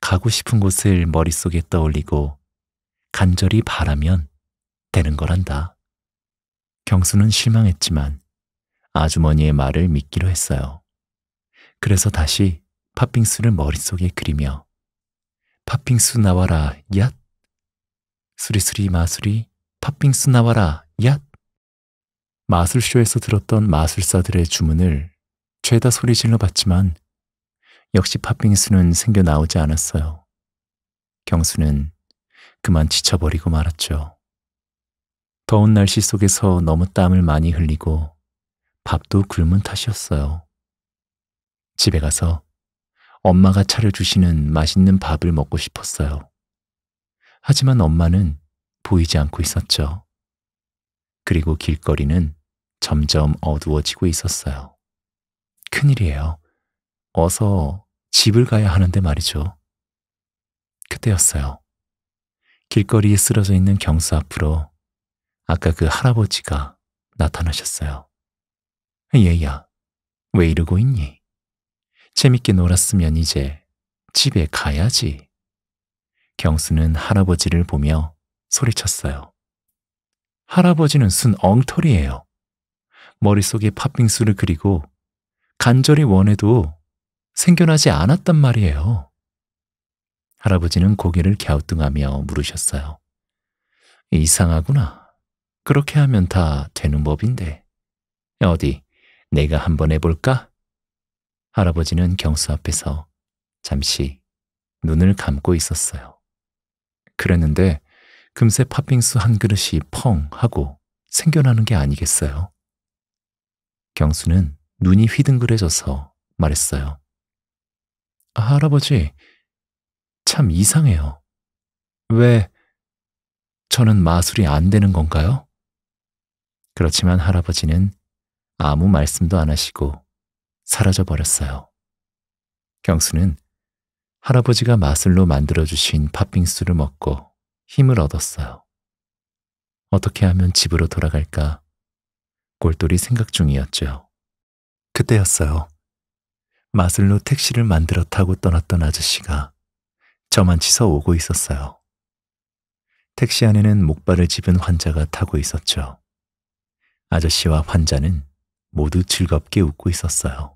가고 싶은 곳을 머릿속에 떠올리고 간절히 바라면 되는 거란다. 경수는 실망했지만 아주머니의 말을 믿기로 했어요. 그래서 다시 팥빙수를 머릿속에 그리며 팥빙수 나와라 얏 수리수리 마술이 팥빙수 나와라 얏 마술쇼에서 들었던 마술사들의 주문을 죄다 소리질러 봤지만 역시 팥빙수는 생겨 나오지 않았어요. 경수는 그만 지쳐버리고 말았죠. 더운 날씨 속에서 너무 땀을 많이 흘리고 밥도 굶은 탓이었어요. 집에 가서 엄마가 차려주시는 맛있는 밥을 먹고 싶었어요. 하지만 엄마는 보이지 않고 있었죠. 그리고 길거리는 점점 어두워지고 있었어요. 큰일이에요. 어서 집을 가야 하는데 말이죠. 그때였어요. 길거리에 쓰러져 있는 경수 앞으로 아까 그 할아버지가 나타나셨어요. 얘야, 왜 이러고 있니? 재밌게 놀았으면 이제 집에 가야지. 경수는 할아버지를 보며 소리쳤어요. 할아버지는 순 엉터리예요. 머릿속에 팥빙수를 그리고 간절히 원해도 생겨나지 않았단 말이에요. 할아버지는 고개를 갸우뚱하며 물으셨어요. 이상하구나. 그렇게 하면 다 되는 법인데. 어디, 내가 한번 해볼까? 할아버지는 경수 앞에서 잠시 눈을 감고 있었어요. 그랬는데 금세 팥빙수 한 그릇이 펑 하고 생겨나는 게 아니겠어요? 경수는 눈이 휘둥그레져서 말했어요. 아, 할아버지, 참 이상해요. 왜 저는 마술이 안 되는 건가요? 그렇지만 할아버지는 아무 말씀도 안 하시고 사라져 버렸어요. 경수는 할아버지가 마술로 만들어주신 팥빙수를 먹고 힘을 얻었어요. 어떻게 하면 집으로 돌아갈까 골똘히 생각 중이었죠. 그때였어요. 마술로 택시를 만들어 타고 떠났던 아저씨가 저만 치서오고 있었어요. 택시 안에는 목발을 집은 환자가 타고 있었죠. 아저씨와 환자는 모두 즐겁게 웃고 있었어요.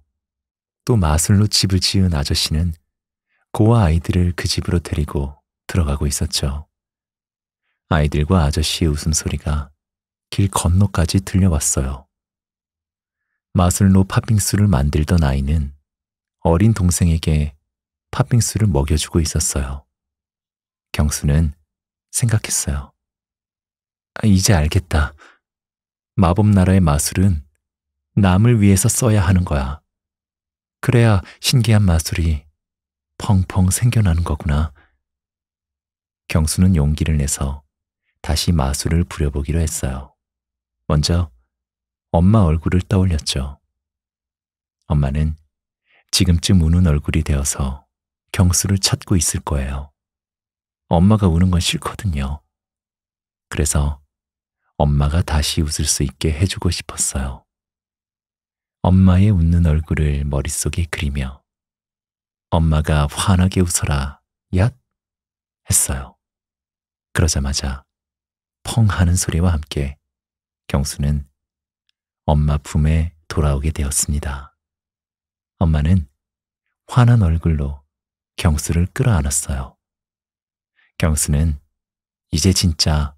또 마술로 집을 지은 아저씨는 고아 아이들을 그 집으로 데리고 들어가고 있었죠. 아이들과 아저씨의 웃음소리가 길 건너까지 들려왔어요. 마술로 팥빙수를 만들던 아이는 어린 동생에게 팥빙수를 먹여주고 있었어요. 경수는 생각했어요. 아, 이제 알겠다. 마법나라의 마술은 남을 위해서 써야 하는 거야. 그래야 신기한 마술이 펑펑 생겨나는 거구나. 경수는 용기를 내서 다시 마술을 부려보기로 했어요. 먼저 엄마 얼굴을 떠올렸죠. 엄마는 지금쯤 우는 얼굴이 되어서 경수를 찾고 있을 거예요. 엄마가 우는 건 싫거든요. 그래서 엄마가 다시 웃을 수 있게 해주고 싶었어요. 엄마의 웃는 얼굴을 머릿속에 그리며 엄마가 환하게 웃어라, 얏! 했어요. 그러자마자 펑 하는 소리와 함께 경수는 엄마 품에 돌아오게 되었습니다. 엄마는 환한 얼굴로 경수를 끌어안았어요. 경수는 이제 진짜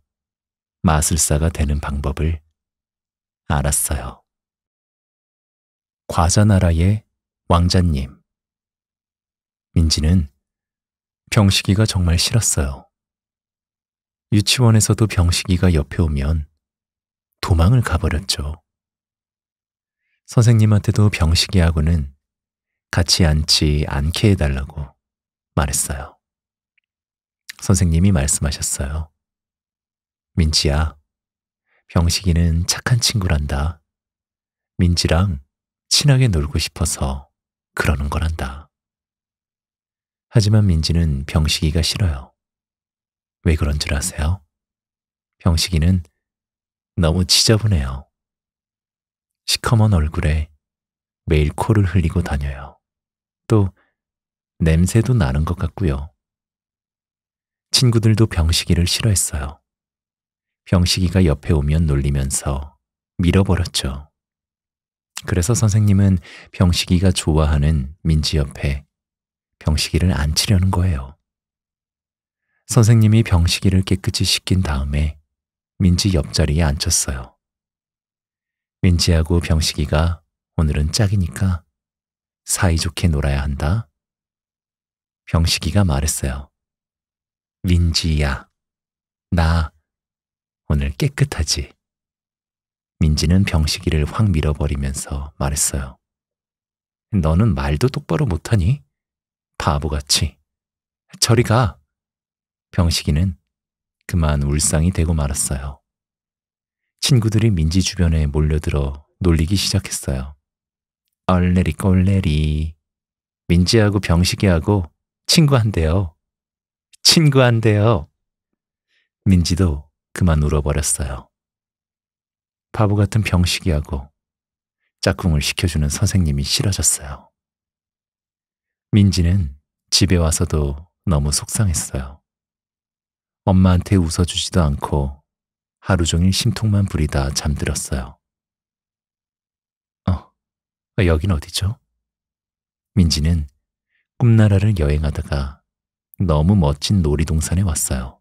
마술사가 되는 방법을 알았어요. 과자나라의 왕자님. 민지는 병식이가 정말 싫었어요. 유치원에서도 병식이가 옆에 오면 도망을 가버렸죠. 선생님한테도 병식이하고는 같이 앉지 않게 해달라고 말했어요. 선생님이 말씀하셨어요. 민지야, 병식이는 착한 친구란다. 민지랑 친하게 놀고 싶어서 그러는 거란다. 하지만 민지는 병식이가 싫어요. 왜 그런 줄 아세요? 병식이는 너무 지저분해요. 시커먼 얼굴에 매일 코를 흘리고 다녀요. 또 냄새도 나는 것 같고요. 친구들도 병식이를 싫어했어요. 병식이가 옆에 오면 놀리면서 밀어버렸죠. 그래서 선생님은 병식이가 좋아하는 민지 옆에 병식이를 앉히려는 거예요. 선생님이 병식이를 깨끗이 씻긴 다음에 민지 옆자리에 앉혔어요. 민지하고 병식이가 오늘은 짝이니까 사이좋게 놀아야 한다. 병식이가 말했어요. 민지야, 나 오늘 깨끗하지. 민지는 병식이를 확 밀어버리면서 말했어요. 너는 말도 똑바로 못하니? 바보같이. 저리 가. 병식이는 그만 울상이 되고 말았어요. 친구들이 민지 주변에 몰려들어 놀리기 시작했어요. 얼레리 꼴레리. 민지하고 병식이하고 친구한데요. 친구한데요. 민지도 그만 울어버렸어요. 바보 같은 병식이하고 짝꿍을 시켜주는 선생님이 싫어졌어요. 민지는 집에 와서도 너무 속상했어요. 엄마한테 웃어주지도 않고 하루 종일 심통만 부리다 잠들었어요. 어, 여긴 어디죠? 민지는 꿈나라를 여행하다가 너무 멋진 놀이동산에 왔어요.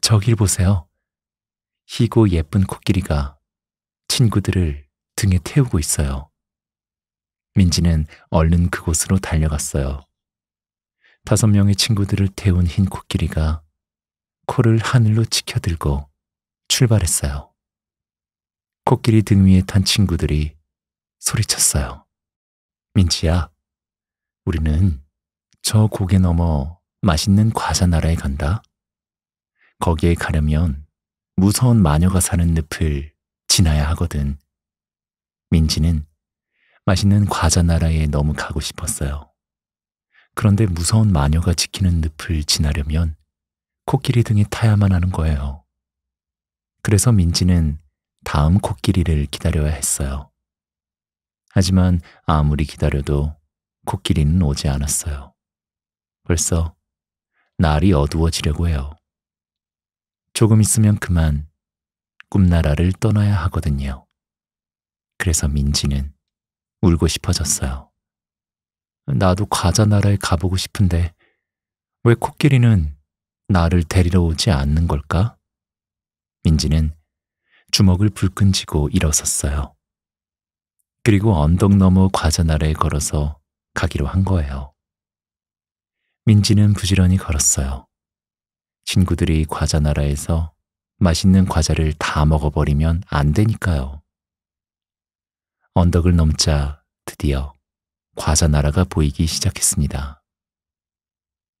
저길 보세요. 희고 예쁜 코끼리가 친구들을 등에 태우고 있어요. 민지는 얼른 그곳으로 달려갔어요. 다섯 명의 친구들을 태운 흰 코끼리가 코를 하늘로 치켜들고 출발했어요. 코끼리 등 위에 탄 친구들이 소리쳤어요. 민지야, 우리는 저 고개 넘어 맛있는 과자 나라에 간다. 거기에 가려면 무서운 마녀가 사는 늪을 지나야 하거든. 민지는 맛있는 과자 나라에 너무 가고 싶었어요. 그런데 무서운 마녀가 지키는 늪을 지나려면 코끼리 등에 타야만 하는 거예요. 그래서 민지는 다음 코끼리를 기다려야 했어요. 하지만 아무리 기다려도 코끼리는 오지 않았어요. 벌써 날이 어두워지려고 해요. 조금 있으면 그만 꿈나라를 떠나야 하거든요. 그래서 민지는 울고 싶어졌어요. 나도 과자 나라에 가보고 싶은데 왜 코끼리는 나를 데리러 오지 않는 걸까? 민지는 주먹을 불끈 쥐고 일어섰어요. 그리고 언덕 너머 과자 나라에 걸어서 가기로 한 거예요. 민지는 부지런히 걸었어요. 친구들이 과자 나라에서 맛있는 과자를 다 먹어버리면 안 되니까요. 언덕을 넘자 드디어 과자 나라가 보이기 시작했습니다.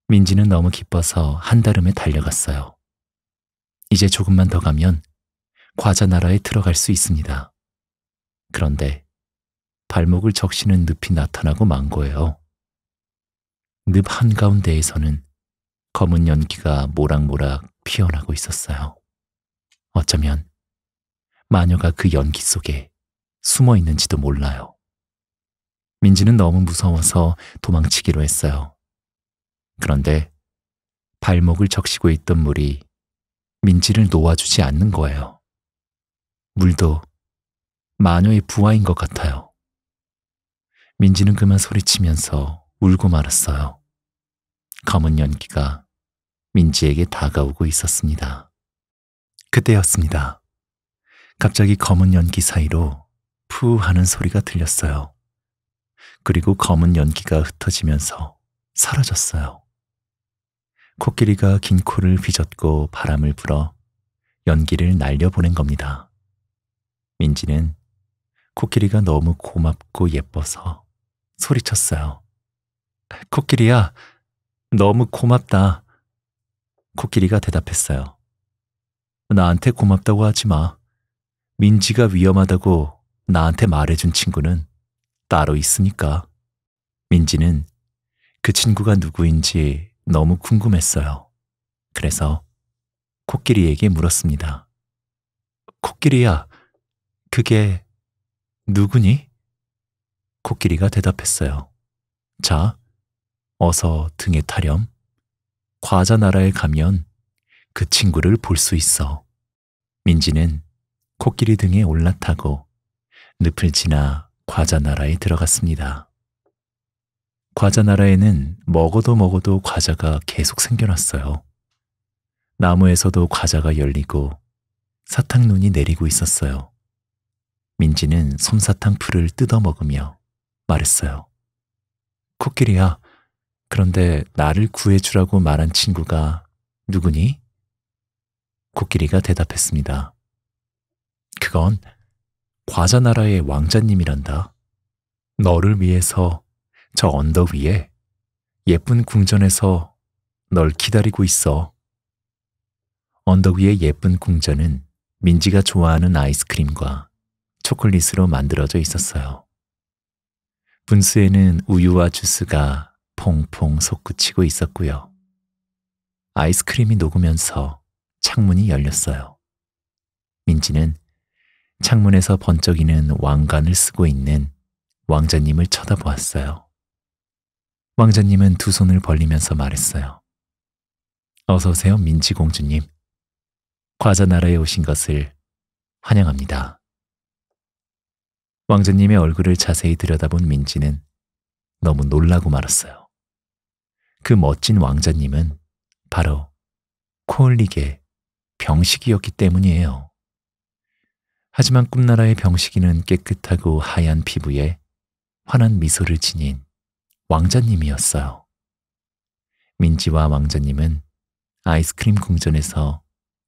민지는 너무 기뻐서 한달음에 달려갔어요. 이제 조금만 더 가면 과자 나라에 들어갈 수 있습니다. 그런데 발목을 적시는 늪이 나타나고 만 거예요. 늪 한가운데에서는 검은 연기가 모락모락 피어나고 있었어요. 어쩌면 마녀가 그 연기 속에 숨어 있는지도 몰라요. 민지는 너무 무서워서 도망치기로 했어요. 그런데 발목을 적시고 있던 물이 민지를 놓아주지 않는 거예요. 물도 마녀의 부하인 것 같아요. 민지는 그만 소리치면서 울고 말았어요. 검은 연기가 민지에게 다가오고 있었습니다. 그때였습니다. 갑자기 검은 연기 사이로 푸 하는 소리가 들렸어요. 그리고 검은 연기가 흩어지면서 사라졌어요. 코끼리가 긴 코를 휘젓고 바람을 불어 연기를 날려보낸 겁니다. 민지는 코끼리가 너무 고맙고 예뻐서 소리쳤어요. 코끼리야, 너무 고맙다. 코끼리가 대답했어요. 나한테 고맙다고 하지 마. 민지가 위험하다고 나한테 말해준 친구는 따로 있으니까. 민지는 그 친구가 누구인지 너무 궁금했어요. 그래서 코끼리에게 물었습니다. 코끼리야, 그게 누구니? 코끼리가 대답했어요. 자, 어서 등에 타렴. 과자 나라에 가면 그 친구를 볼 수 있어. 민지는 코끼리 등에 올라타고 늪을 지나 과자 나라에 들어갔습니다. 과자 나라에는 먹어도 먹어도 과자가 계속 생겨났어요. 나무에서도 과자가 열리고 사탕 눈이 내리고 있었어요. 민지는 솜사탕 풀을 뜯어 먹으며 말했어요. 코끼리야, 그런데 나를 구해주라고 말한 친구가 누구니? 코끼리가 대답했습니다. 그건 과자 나라의 왕자님이란다. 너를 위해서 저 언덕 위에 예쁜 궁전에서 널 기다리고 있어. 언덕 위의 예쁜 궁전은 민지가 좋아하는 아이스크림과 초콜릿으로 만들어져 있었어요. 분수에는 우유와 주스가 퐁퐁 솟구치고 있었고요. 아이스크림이 녹으면서 창문이 열렸어요. 민지는 창문에서 번쩍이는 왕관을 쓰고 있는 왕자님을 쳐다보았어요. 왕자님은 두 손을 벌리면서 말했어요. 어서오세요, 민지공주님. 과자 나라에 오신 것을 환영합니다. 왕자님의 얼굴을 자세히 들여다본 민지는 너무 놀라고 말았어요. 그 멋진 왕자님은 바로 코올릭의 병식이었기 때문이에요. 하지만 꿈나라의 병식이는 깨끗하고 하얀 피부에 환한 미소를 지닌 왕자님이었어요. 민지와 왕자님은 아이스크림 궁전에서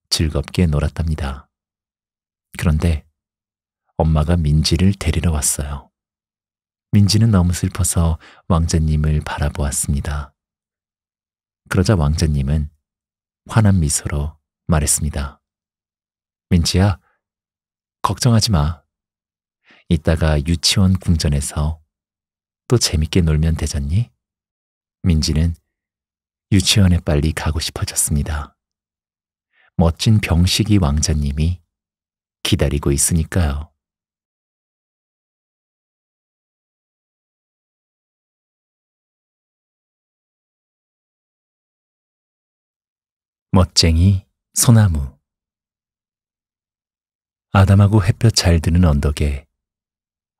즐겁게 놀았답니다. 그런데 엄마가 민지를 데리러 왔어요. 민지는 너무 슬퍼서 왕자님을 바라보았습니다. 그러자 왕자님은 환한 미소로 말했습니다. 민지야, 걱정하지 마. 이따가 유치원 궁전에서 또 재밌게 놀면 되잖니? 민지는 유치원에 빨리 가고 싶어졌습니다. 멋진 병식이 왕자님이 기다리고 있으니까요. 멋쟁이 소나무 아담하고 햇볕 잘 드는 언덕에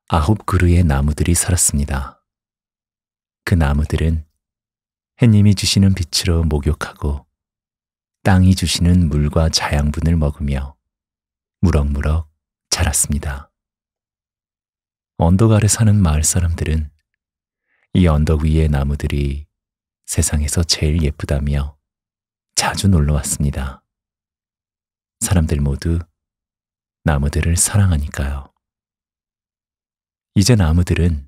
아홉 그루의 나무들이 살았습니다. 그 나무들은 해님이 주시는 빛으로 목욕하고 땅이 주시는 물과 자양분을 먹으며 무럭무럭 자랐습니다. 언덕 아래 사는 마을 사람들은 이 언덕 위의 나무들이 세상에서 제일 예쁘다며 자주 놀러 왔습니다. 사람들 모두 나무들을 사랑하니까요. 이제 나무들은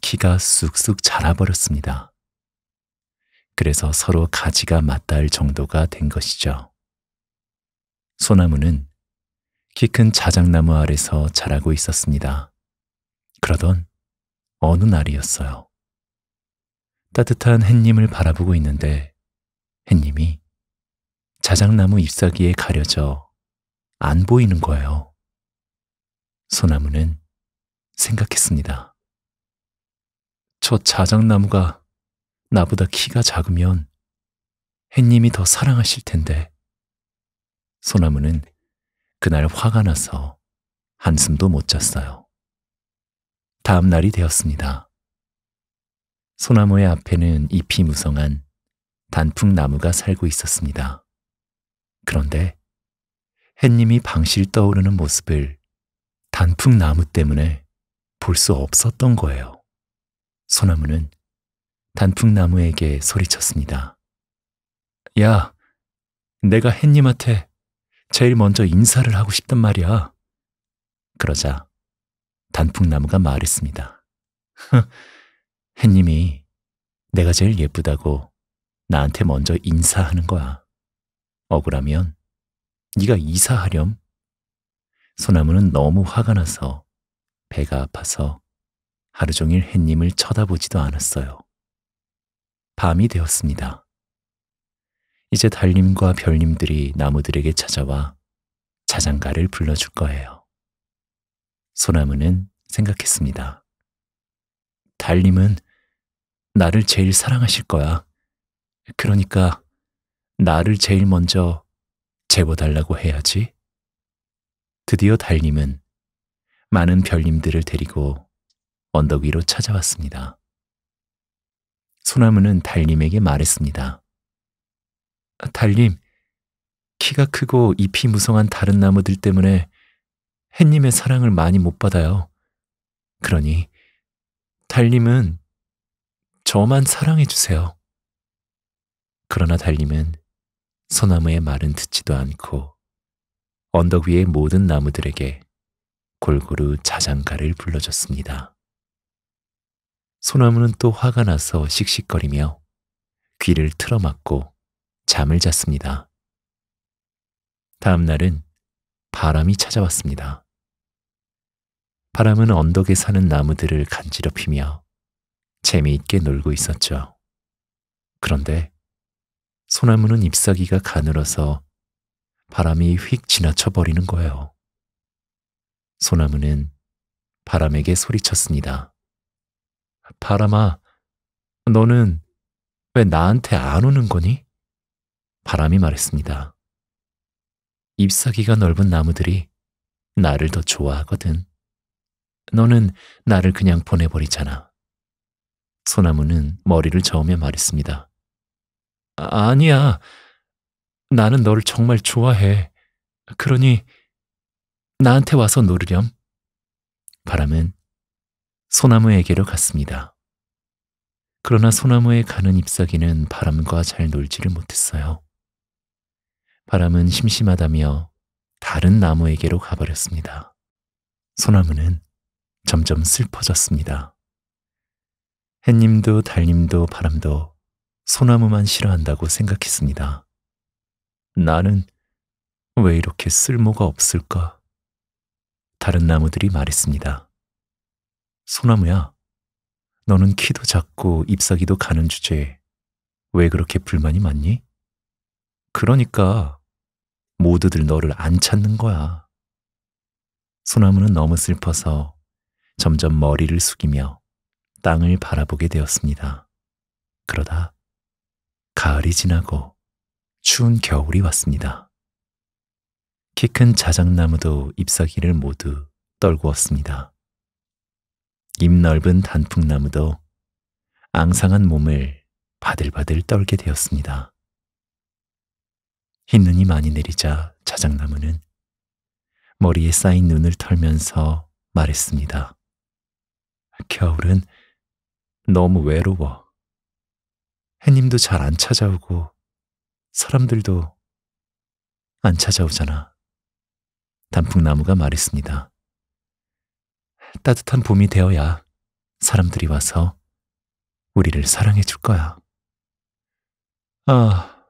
키가 쑥쑥 자라버렸습니다. 그래서 서로 가지가 맞닿을 정도가 된 것이죠. 소나무는 키 큰 자작나무 아래서 자라고 있었습니다. 그러던 어느 날이었어요. 따뜻한 햇님을 바라보고 있는데 햇님이 자작나무 잎사귀에 가려져 안 보이는 거예요. 소나무는 생각했습니다. 저 자작나무가 나보다 키가 작으면 햇님이 더 사랑하실 텐데. 소나무는 그날 화가 나서 한숨도 못 잤어요. 다음 날이 되었습니다. 소나무의 앞에는 잎이 무성한 단풍나무가 살고 있었습니다. 그런데 햇님이 방실 떠오르는 모습을 단풍나무 때문에 볼 수 없었던 거예요. 소나무는 단풍나무에게 소리쳤습니다. 야, 내가 햇님한테 제일 먼저 인사를 하고 싶단 말이야. 그러자 단풍나무가 말했습니다. 햇님이 내가 제일 예쁘다고 나한테 먼저 인사하는 거야. 억울하면 네가 이사하렴. 소나무는 너무 화가 나서 배가 아파서 하루 종일 햇님을 쳐다보지도 않았어요. 밤이 되었습니다. 이제 달님과 별님들이 나무들에게 찾아와 자장가를 불러줄 거예요. 소나무는 생각했습니다. 달님은 나를 제일 사랑하실 거야. 그러니까 나를 제일 먼저 재워달라고 해야지. 드디어 달님은 많은 별님들을 데리고 언덕 위로 찾아왔습니다. 소나무는 달님에게 말했습니다. 달님, 키가 크고 잎이 무성한 다른 나무들 때문에 햇님의 사랑을 많이 못 받아요. 그러니 달님은 저만 사랑해주세요. 그러나 달님은 소나무의 말은 듣지도 않고 언덕 위의 모든 나무들에게 골고루 자장가를 불러줬습니다. 소나무는 또 화가 나서 씩씩거리며 귀를 틀어막고 잠을 잤습니다. 다음 날은 바람이 찾아왔습니다. 바람은 언덕에 사는 나무들을 간지럽히며 재미있게 놀고 있었죠. 그런데 소나무는 잎사귀가 가늘어서 바람이 휙 지나쳐 버리는 거예요. 소나무는 바람에게 소리쳤습니다. 바람아, 너는 왜 나한테 안 오는 거니? 바람이 말했습니다. 잎사귀가 넓은 나무들이 나를 더 좋아하거든. 너는 나를 그냥 보내버리잖아. 소나무는 머리를 저으며 말했습니다. 아니야. 나는 너를 정말 좋아해. 그러니 나한테 와서 놀으렴. 바람은 소나무에게로 갔습니다. 그러나 소나무에 가는 잎사귀는 바람과 잘 놀지를 못했어요. 바람은 심심하다며 다른 나무에게로 가버렸습니다. 소나무는 점점 슬퍼졌습니다. 햇님도 달님도 바람도 소나무만 싫어한다고 생각했습니다. 나는 왜 이렇게 쓸모가 없을까? 다른 나무들이 말했습니다. 소나무야, 너는 키도 작고 잎사귀도 가는 주제에 왜 그렇게 불만이 많니? 그러니까 모두들 너를 안 찾는 거야. 소나무는 너무 슬퍼서 점점 머리를 숙이며 땅을 바라보게 되었습니다. 그러다 가을이 지나고 추운 겨울이 왔습니다. 키 큰 자작나무도 잎사귀를 모두 떨구었습니다. 잎 넓은 단풍나무도 앙상한 몸을 바들바들 떨게 되었습니다. 흰 눈이 많이 내리자 자작나무는 머리에 쌓인 눈을 털면서 말했습니다. 겨울은 너무 외로워. 해님도 잘 안 찾아오고 사람들도 안 찾아오잖아. 단풍나무가 말했습니다. 따뜻한 봄이 되어야 사람들이 와서 우리를 사랑해 줄 거야. 아,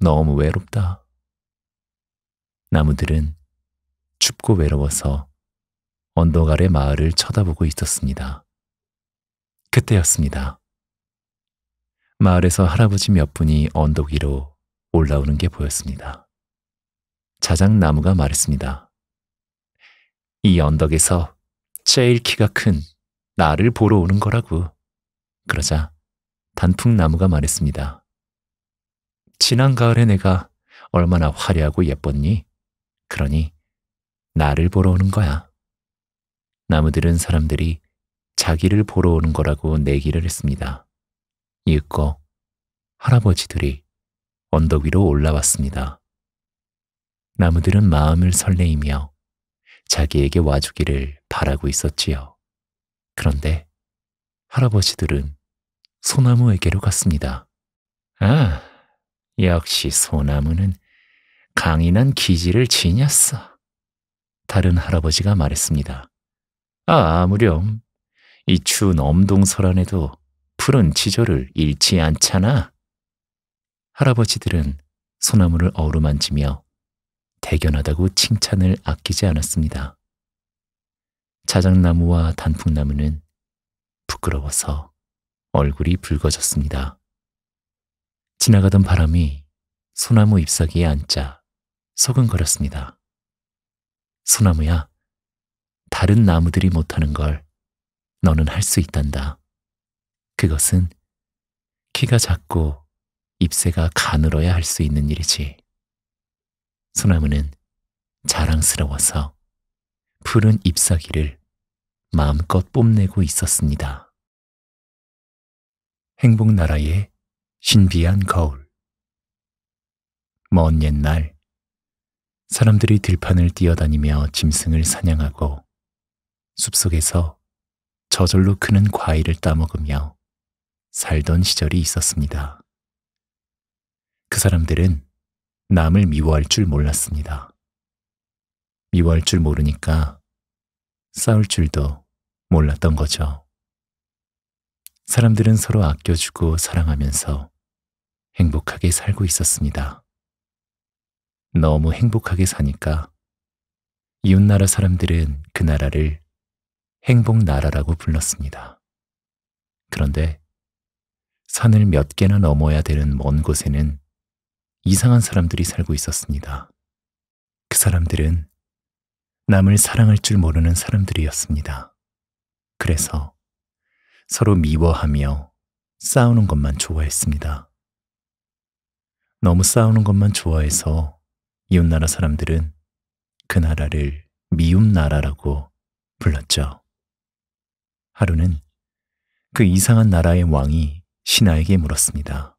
너무 외롭다. 나무들은 춥고 외로워서 언덕 아래 마을을 쳐다보고 있었습니다. 그때였습니다. 마을에서 할아버지 몇 분이 언덕 위로 올라오는 게 보였습니다. 자작나무가 말했습니다. 이 언덕에서 제일 키가 큰 나를 보러 오는 거라고. 그러자 단풍나무가 말했습니다. 지난 가을에 내가 얼마나 화려하고 예뻤니? 그러니 나를 보러 오는 거야. 나무들은 사람들이 자기를 보러 오는 거라고 내기를 했습니다. 이윽고 할아버지들이 언덕 위로 올라왔습니다. 나무들은 마음을 설레이며 자기에게 와주기를 바라고 있었지요. 그런데 할아버지들은 소나무에게로 갔습니다. 아, 역시 소나무는 강인한 기질을 지녔어. 다른 할아버지가 말했습니다. 아, 아무렴. 이 추운 엄동설안에도 푸른 지조를 잃지 않잖아. 할아버지들은 소나무를 어루만지며 대견하다고 칭찬을 아끼지 않았습니다. 자작나무와 단풍나무는 부끄러워서 얼굴이 붉어졌습니다. 지나가던 바람이 소나무 잎사귀에 앉자 소근거렸습니다. 소나무야, 다른 나무들이 못하는 걸 너는 할 수 있단다. 그것은 키가 작고 잎새가 가늘어야 할 수 있는 일이지. 소나무는 자랑스러워서 푸른 잎사귀를 마음껏 뽐내고 있었습니다. 행복나라의 신비한 거울 먼 옛날 사람들이 들판을 뛰어다니며 짐승을 사냥하고 숲속에서 저절로 크는 과일을 따먹으며 살던 시절이 있었습니다. 그 사람들은 남을 미워할 줄 몰랐습니다. 미워할 줄 모르니까 싸울 줄도 몰랐던 거죠. 사람들은 서로 아껴주고 사랑하면서 행복하게 살고 있었습니다. 너무 행복하게 사니까 이웃나라 사람들은 그 나라를 행복나라라고 불렀습니다. 그런데 산을 몇 개나 넘어야 되는 먼 곳에는 이상한 사람들이 살고 있었습니다. 그 사람들은 남을 사랑할 줄 모르는 사람들이었습니다. 그래서 서로 미워하며 싸우는 것만 좋아했습니다. 너무 싸우는 것만 좋아해서 이웃나라 사람들은 그 나라를 미움 나라라고 불렀죠. 하루는 그 이상한 나라의 왕이 신하에게 물었습니다.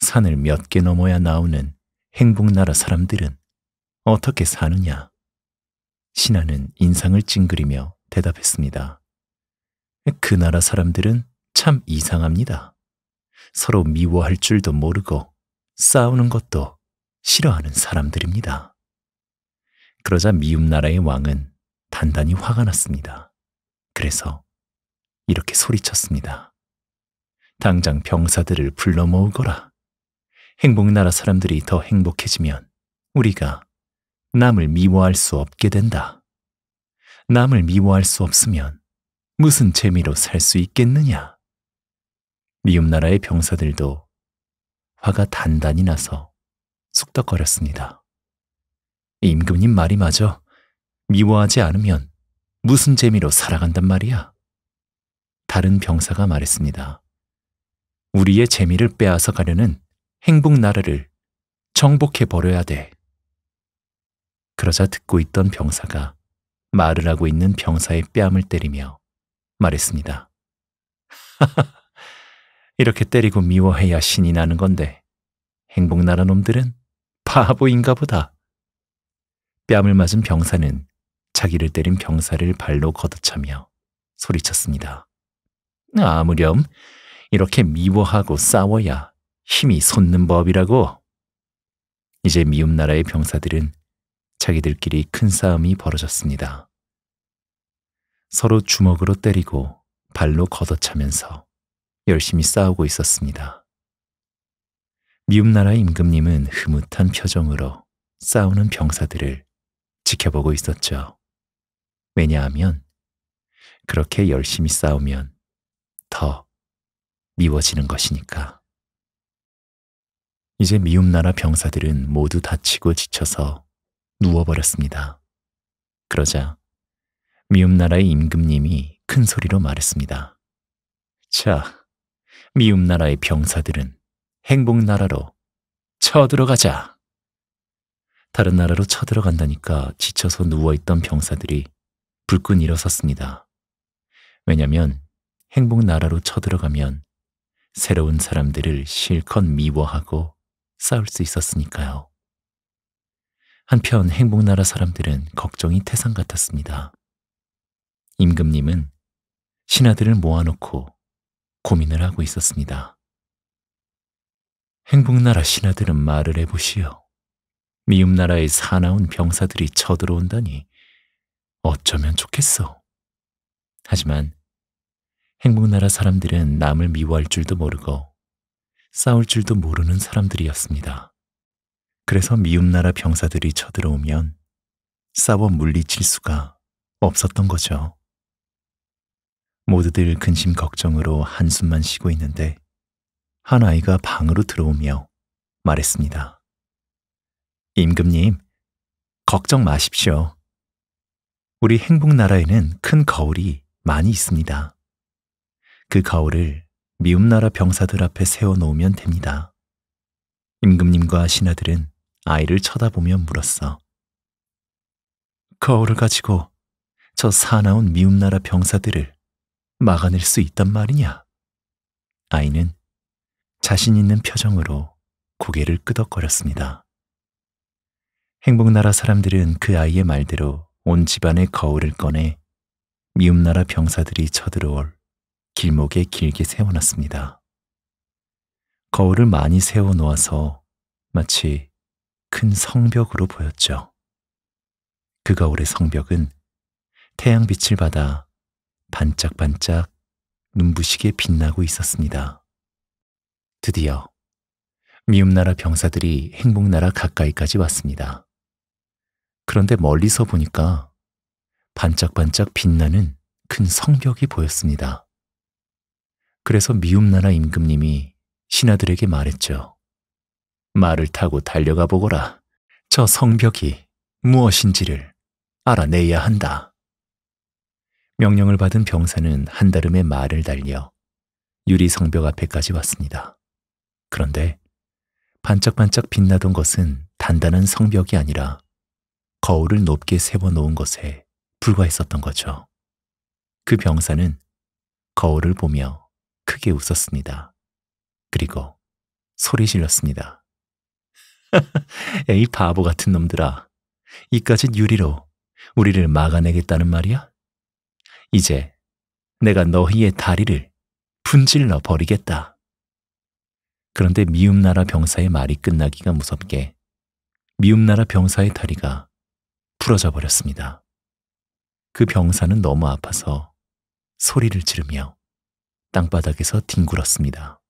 산을 몇 개 넘어야 나오는 행복나라 사람들은 어떻게 사느냐? 신하는 인상을 찡그리며 대답했습니다. 그 나라 사람들은 참 이상합니다. 서로 미워할 줄도 모르고 싸우는 것도 싫어하는 사람들입니다. 그러자 미움 나라의 왕은 단단히 화가 났습니다. 그래서 이렇게 소리쳤습니다. 당장 병사들을 불러 모으거라. 행복나라 사람들이 더 행복해지면 우리가 남을 미워할 수 없게 된다. 남을 미워할 수 없으면 무슨 재미로 살 수 있겠느냐? 미움나라의 병사들도 화가 단단히 나서 쑥덕거렸습니다. 임금님 말이 맞아. 미워하지 않으면 무슨 재미로 살아간단 말이야. 다른 병사가 말했습니다. 우리의 재미를 빼앗아 가려는 행복 나라를 정복해 버려야 돼. 그러자 듣고 있던 병사가 말을 하고 있는 병사의 뺨을 때리며 말했습니다. 이렇게 때리고 미워해야 신이 나는 건데 행복 나라 놈들은 바보인가 보다. 뺨을 맞은 병사는 자기를 때린 병사를 발로 걷어차며 소리쳤습니다. 아무렴 이렇게 미워하고 싸워야 힘이 솟는 법이라고. 이제 미움 나라의 병사들은 자기들끼리 큰 싸움이 벌어졌습니다. 서로 주먹으로 때리고 발로 걷어차면서 열심히 싸우고 있었습니다. 미움 나라 임금님은 흐뭇한 표정으로 싸우는 병사들을 지켜보고 있었죠. 왜냐하면 그렇게 열심히 싸우면 더 미워지는 것이니까. 이제 미움 나라 병사들은 모두 다치고 지쳐서 누워버렸습니다. 그러자 미움 나라의 임금님이 큰 소리로 말했습니다. 자, 미움 나라의 병사들은 행복 나라로 쳐들어가자. 다른 나라로 쳐들어간다니까 지쳐서 누워있던 병사들이 불끈 일어섰습니다. 왜냐면 행복 나라로 쳐들어가면 새로운 사람들을 실컷 미워하고 싸울 수 있었으니까요. 한편 행복나라 사람들은 걱정이 태산 같았습니다. 임금님은 신하들을 모아놓고 고민을 하고 있었습니다. 행복나라 신하들은 말을 해보시오. 미움나라의 사나운 병사들이 쳐들어온다니 어쩌면 좋겠소. 하지만 행복나라 사람들은 남을 미워할 줄도 모르고 싸울 줄도 모르는 사람들이었습니다. 그래서 미움나라 병사들이 쳐들어오면 싸워 물리칠 수가 없었던 거죠. 모두들 근심 걱정으로 한숨만 쉬고 있는데 한 아이가 방으로 들어오며 말했습니다. 임금님, 걱정 마십시오. 우리 행복나라에는 큰 거울이 많이 있습니다. 그 거울을 미움나라 병사들 앞에 세워놓으면 됩니다. 임금님과 신하들은 아이를 쳐다보며 물었어. 거울을 가지고 저 사나운 미움나라 병사들을 막아낼 수 있단 말이냐? 아이는 자신 있는 표정으로 고개를 끄덕거렸습니다. 행복나라 사람들은 그 아이의 말대로 온 집안의 거울을 꺼내 미움나라 병사들이 쳐들어올 길목에 길게 세워놨습니다. 거울을 많이 세워놓아서 마치 큰 성벽으로 보였죠. 그 거울의 성벽은 태양빛을 받아 반짝반짝 눈부시게 빛나고 있었습니다. 드디어 미움나라 병사들이 행복나라 가까이까지 왔습니다. 그런데 멀리서 보니까 반짝반짝 빛나는 큰 성벽이 보였습니다. 그래서 미움나라 임금님이 신하들에게 말했죠. 말을 타고 달려가 보거라. 저 성벽이 무엇인지를 알아내야 한다. 명령을 받은 병사는 한다름의 말을 달려 유리 성벽 앞에까지 왔습니다. 그런데 반짝반짝 빛나던 것은 단단한 성벽이 아니라 거울을 높게 세워놓은 것에 불과했었던 거죠. 그 병사는 거울을 보며 크게 웃었습니다. 그리고 소리 질렀습니다. 에이 바보 같은 놈들아. 이까짓 유리로 우리를 막아내겠다는 말이야? 이제 내가 너희의 다리를 분질러 버리겠다. 그런데 미움나라 병사의 말이 끝나기가 무섭게 미움나라 병사의 다리가 부러져 버렸습니다. 그 병사는 너무 아파서 소리를 지르며 땅바닥에서 뒹굴었습니다.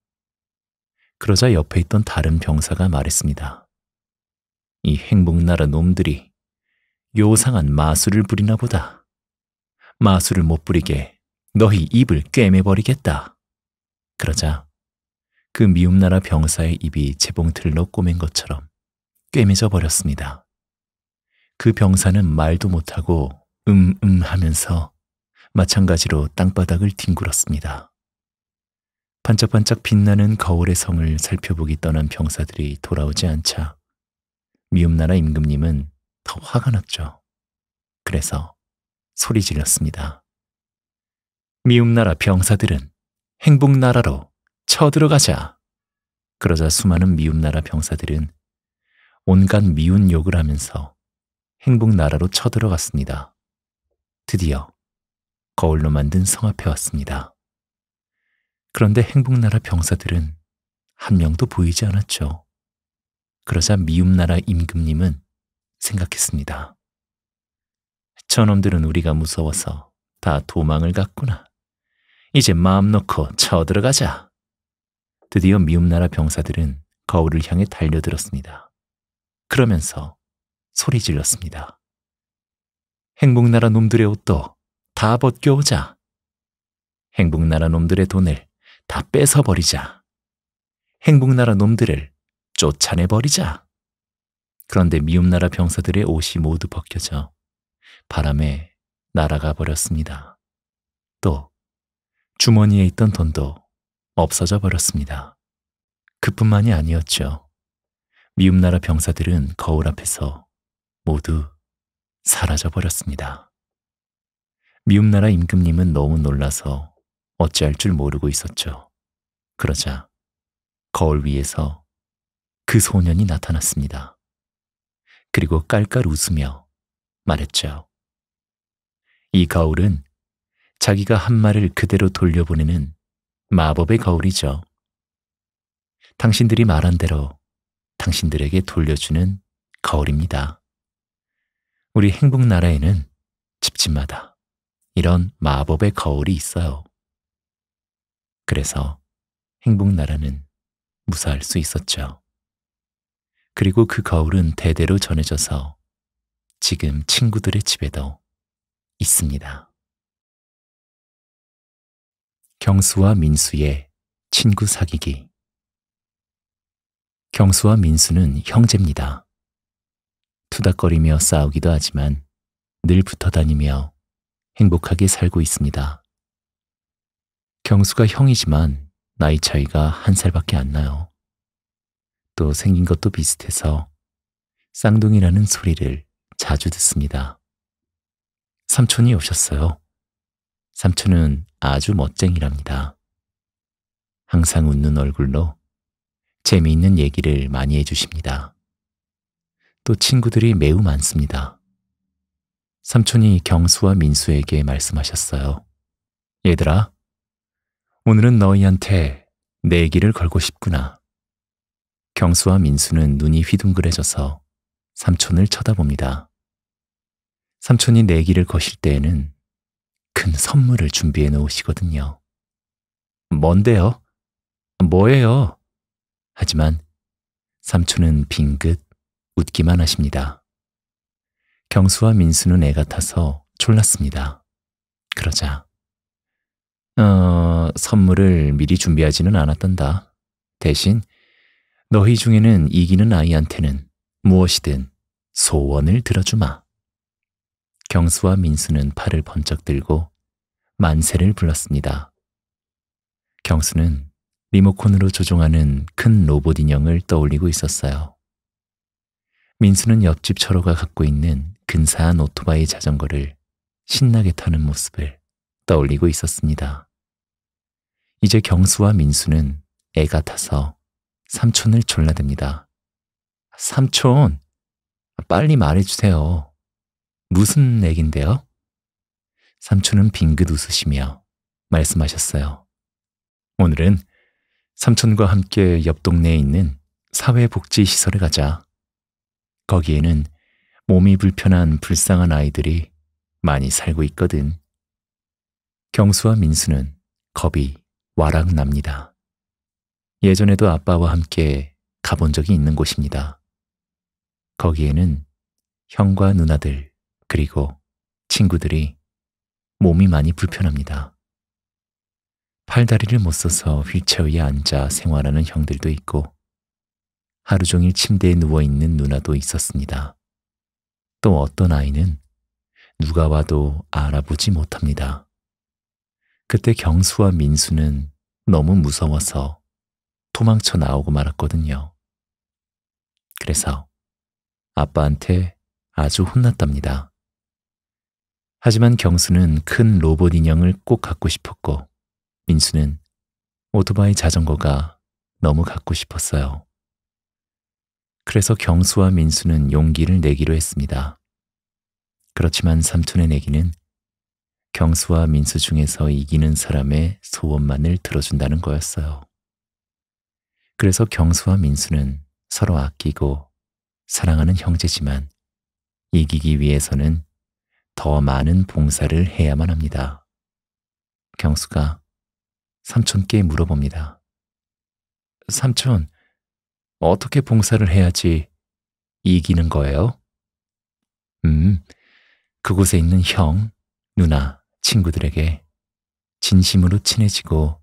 그러자 옆에 있던 다른 병사가 말했습니다. 이 행복나라 놈들이 요상한 마술을 부리나 보다. 마술을 못 부리게 너희 입을 꿰매버리겠다. 그러자 그 미움나라 병사의 입이 재봉틀로 꼬맨 것처럼 꿰매져 버렸습니다. 그 병사는 말도 못하고 음음 하면서 마찬가지로 땅바닥을 뒹굴었습니다. 반짝반짝 빛나는 거울의 성을 살펴보기 떠난 병사들이 돌아오지 않자 미움나라 임금님은 더 화가 났죠. 그래서 소리 질렀습니다. 미움나라 병사들은 행복나라로 쳐들어가자. 그러자 수많은 미움나라 병사들은 온갖 미운 욕을 하면서 행복나라로 쳐들어갔습니다. 드디어 거울로 만든 성 앞에 왔습니다. 그런데 행복나라 병사들은 한 명도 보이지 않았죠. 그러자 미움나라 임금님은 생각했습니다. 저놈들은 우리가 무서워서 다 도망을 갔구나. 이제 마음 놓고 쳐들어가자. 드디어 미움나라 병사들은 거울을 향해 달려들었습니다. 그러면서 소리 질렀습니다. 행복나라 놈들의 옷도 다 벗겨오자. 행복나라 놈들의 돈을 다 뺏어버리자. 행복나라 놈들을 쫓아내버리자. 그런데 미움나라 병사들의 옷이 모두 벗겨져 바람에 날아가 버렸습니다. 또 주머니에 있던 돈도 없어져 버렸습니다. 그뿐만이 아니었죠. 미움나라 병사들은 거울 앞에서 모두 사라져 버렸습니다. 미움나라 임금님은 너무 놀라서 어찌할 줄 모르고 있었죠. 그러자 거울 위에서 그 소년이 나타났습니다. 그리고 깔깔 웃으며 말했죠. 이 거울은 자기가 한 말을 그대로 돌려보내는 마법의 거울이죠. 당신들이 말한 대로 당신들에게 돌려주는 거울입니다. 우리 행복 나라에는 집집마다 이런 마법의 거울이 있어요. 그래서 행복나라는 무사할 수 있었죠. 그리고 그 거울은 대대로 전해져서 지금 친구들의 집에도 있습니다. 경수와 민수의 친구 사귀기 경수와 민수는 형제입니다. 투닥거리며 싸우기도 하지만 늘 붙어 다니며 행복하게 살고 있습니다. 경수가 형이지만 나이 차이가 한 살밖에 안 나요. 또 생긴 것도 비슷해서 쌍둥이라는 소리를 자주 듣습니다. 삼촌이 오셨어요. 삼촌은 아주 멋쟁이랍니다. 항상 웃는 얼굴로 재미있는 얘기를 많이 해주십니다. 또 친구들이 매우 많습니다. 삼촌이 경수와 민수에게 말씀하셨어요. 얘들아, 오늘은 너희한테 내기를 걸고 싶구나. 경수와 민수는 눈이 휘둥그레져서 삼촌을 쳐다봅니다. 삼촌이 내기를 거실 때에는 큰 선물을 준비해 놓으시거든요. 뭔데요? 뭐예요? 하지만 삼촌은 빙긋 웃기만 하십니다. 경수와 민수는 애 같아서 졸랐습니다. 그러자 어, 선물을 미리 준비하지는 않았던다 대신 너희 중에는 이기는 아이한테는 무엇이든 소원을 들어주마. 경수와 민수는 팔을 번쩍 들고 만세를 불렀습니다. 경수는 리모컨으로 조종하는 큰 로봇 인형을 떠올리고 있었어요. 민수는 옆집 철호가 갖고 있는 근사한 오토바이 자전거를 신나게 타는 모습을 떠올리고 있었습니다. 이제 경수와 민수는 애같아서 삼촌을 졸라댑니다. 삼촌, 빨리 말해주세요. 무슨 얘긴데요? 삼촌은 빙긋 웃으시며 말씀하셨어요. 오늘은 삼촌과 함께 옆 동네에 있는 사회복지시설에 가자. 거기에는 몸이 불편한 불쌍한 아이들이 많이 살고 있거든. 경수와 민수는 겁이 와락납니다. 예전에도 아빠와 함께 가본 적이 있는 곳입니다. 거기에는 형과 누나들 그리고 친구들이 몸이 많이 불편합니다. 팔다리를 못 써서 휠체어에 앉아 생활하는 형들도 있고 하루 종일 침대에 누워있는 누나도 있었습니다. 또 어떤 아이는 누가 와도 알아보지 못합니다. 그때 경수와 민수는 너무 무서워서 도망쳐 나오고 말았거든요. 그래서 아빠한테 아주 혼났답니다. 하지만 경수는 큰 로봇 인형을 꼭 갖고 싶었고 민수는 오토바이 자전거가 너무 갖고 싶었어요. 그래서 경수와 민수는 용기를 내기로 했습니다. 그렇지만 삼촌의 내기는 경수와 민수 중에서 이기는 사람의 소원만을 들어준다는 거였어요. 그래서 경수와 민수는 서로 아끼고 사랑하는 형제지만 이기기 위해서는 더 많은 봉사를 해야만 합니다. 경수가 삼촌께 물어봅니다. 삼촌, 어떻게 봉사를 해야지 이기는 거예요? 음, 그곳에 있는 형, 누나, 친구들에게 진심으로 친해지고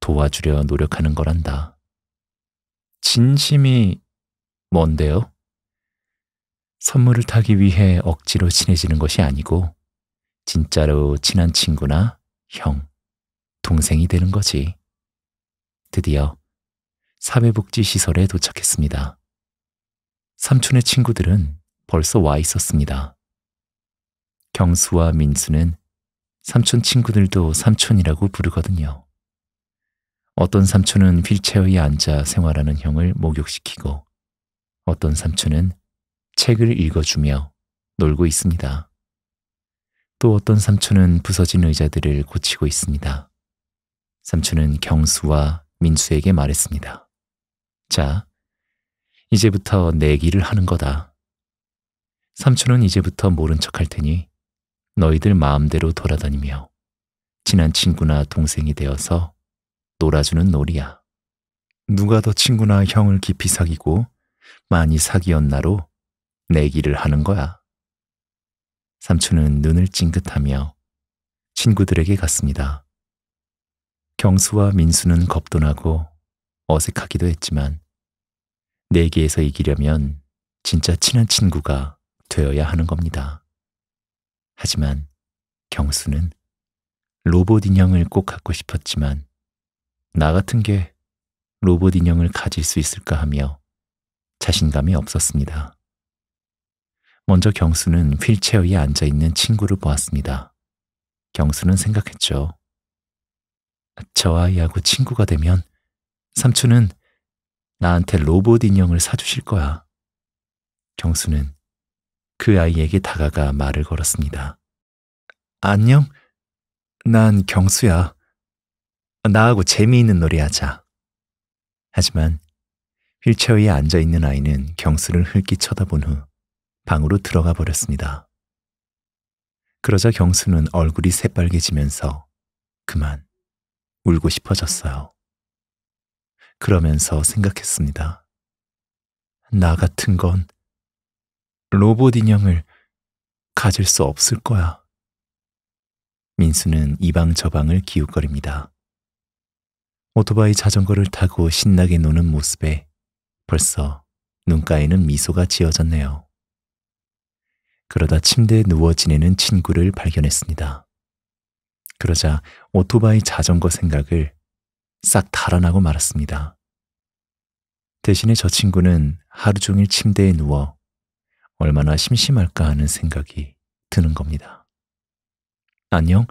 도와주려 노력하는 거란다. 진심이 뭔데요? 선물을 타기 위해 억지로 친해지는 것이 아니고 진짜로 친한 친구나 형, 동생이 되는 거지. 드디어 사회복지시설에 도착했습니다. 삼촌의 친구들은 벌써 와 있었습니다. 경수와 민수는 삼촌 친구들도 삼촌이라고 부르거든요. 어떤 삼촌은 휠체어에 앉아 생활하는 형을 목욕시키고 어떤 삼촌은 책을 읽어주며 놀고 있습니다. 또 어떤 삼촌은 부서진 의자들을 고치고 있습니다. 삼촌은 경수와 민수에게 말했습니다. 자, 이제부터 내기를 하는 거다. 삼촌은 이제부터 모른 척할 테니 너희들 마음대로 돌아다니며 친한 친구나 동생이 되어서 놀아주는 놀이야. 누가 더 친구나 형을 깊이 사귀고 많이 사귀었나로 내기를 하는 거야. 삼촌은 눈을 찡긋하며 친구들에게 갔습니다. 경수와 민수는 겁도 나고 어색하기도 했지만 내기에서 이기려면 진짜 친한 친구가 되어야 하는 겁니다. 하지만 경수는 로봇 인형을 꼭 갖고 싶었지만 나 같은 게 로봇 인형을 가질 수 있을까 하며 자신감이 없었습니다. 먼저 경수는 휠체어에 앉아 있는 친구를 보았습니다. 경수는 생각했죠. 저 아이하고 친구가 되면 삼촌은 나한테 로봇 인형을 사주실 거야. 경수는 그 아이에게 다가가 말을 걸었습니다. 안녕? 난 경수야. 나하고 재미있는 놀이 하자. 하지만 휠체어에 앉아 있는 아이는 경수를 흘끼 쳐다본 후 방으로 들어가 버렸습니다. 그러자 경수는 얼굴이 새빨개지면서 그만 울고 싶어졌어요. 그러면서 생각했습니다. 나 같은 건 로봇 인형을 가질 수 없을 거야. 민수는 이 방 저방을 기웃거립니다. 오토바이 자전거를 타고 신나게 노는 모습에 벌써 눈가에는 미소가 지어졌네요. 그러다 침대에 누워 지내는 친구를 발견했습니다. 그러자 오토바이 자전거 생각을 싹 달아나고 말았습니다. 대신에 저 친구는 하루 종일 침대에 누워 얼마나 심심할까 하는 생각이 드는 겁니다. 안녕?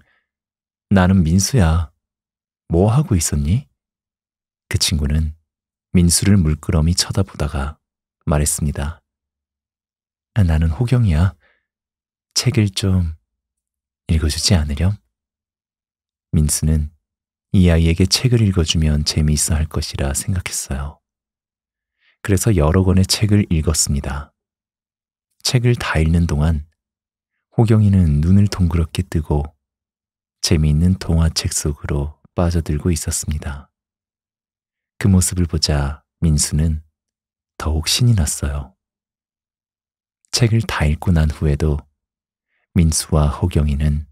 나는 민수야. 뭐 하고 있었니? 그 친구는 민수를 물끄러미 쳐다보다가 말했습니다. 아, 나는 호경이야. 책을 좀 읽어주지 않으렴? 민수는 이 아이에게 책을 읽어주면 재미있어 할 것이라 생각했어요. 그래서 여러 권의 책을 읽었습니다. 책을 다 읽는 동안 호경이는 눈을 동그랗게 뜨고 재미있는 동화책 속으로 빠져들고 있었습니다. 그 모습을 보자 민수는 더욱 신이 났어요. 책을 다 읽고 난 후에도 민수와 호경이는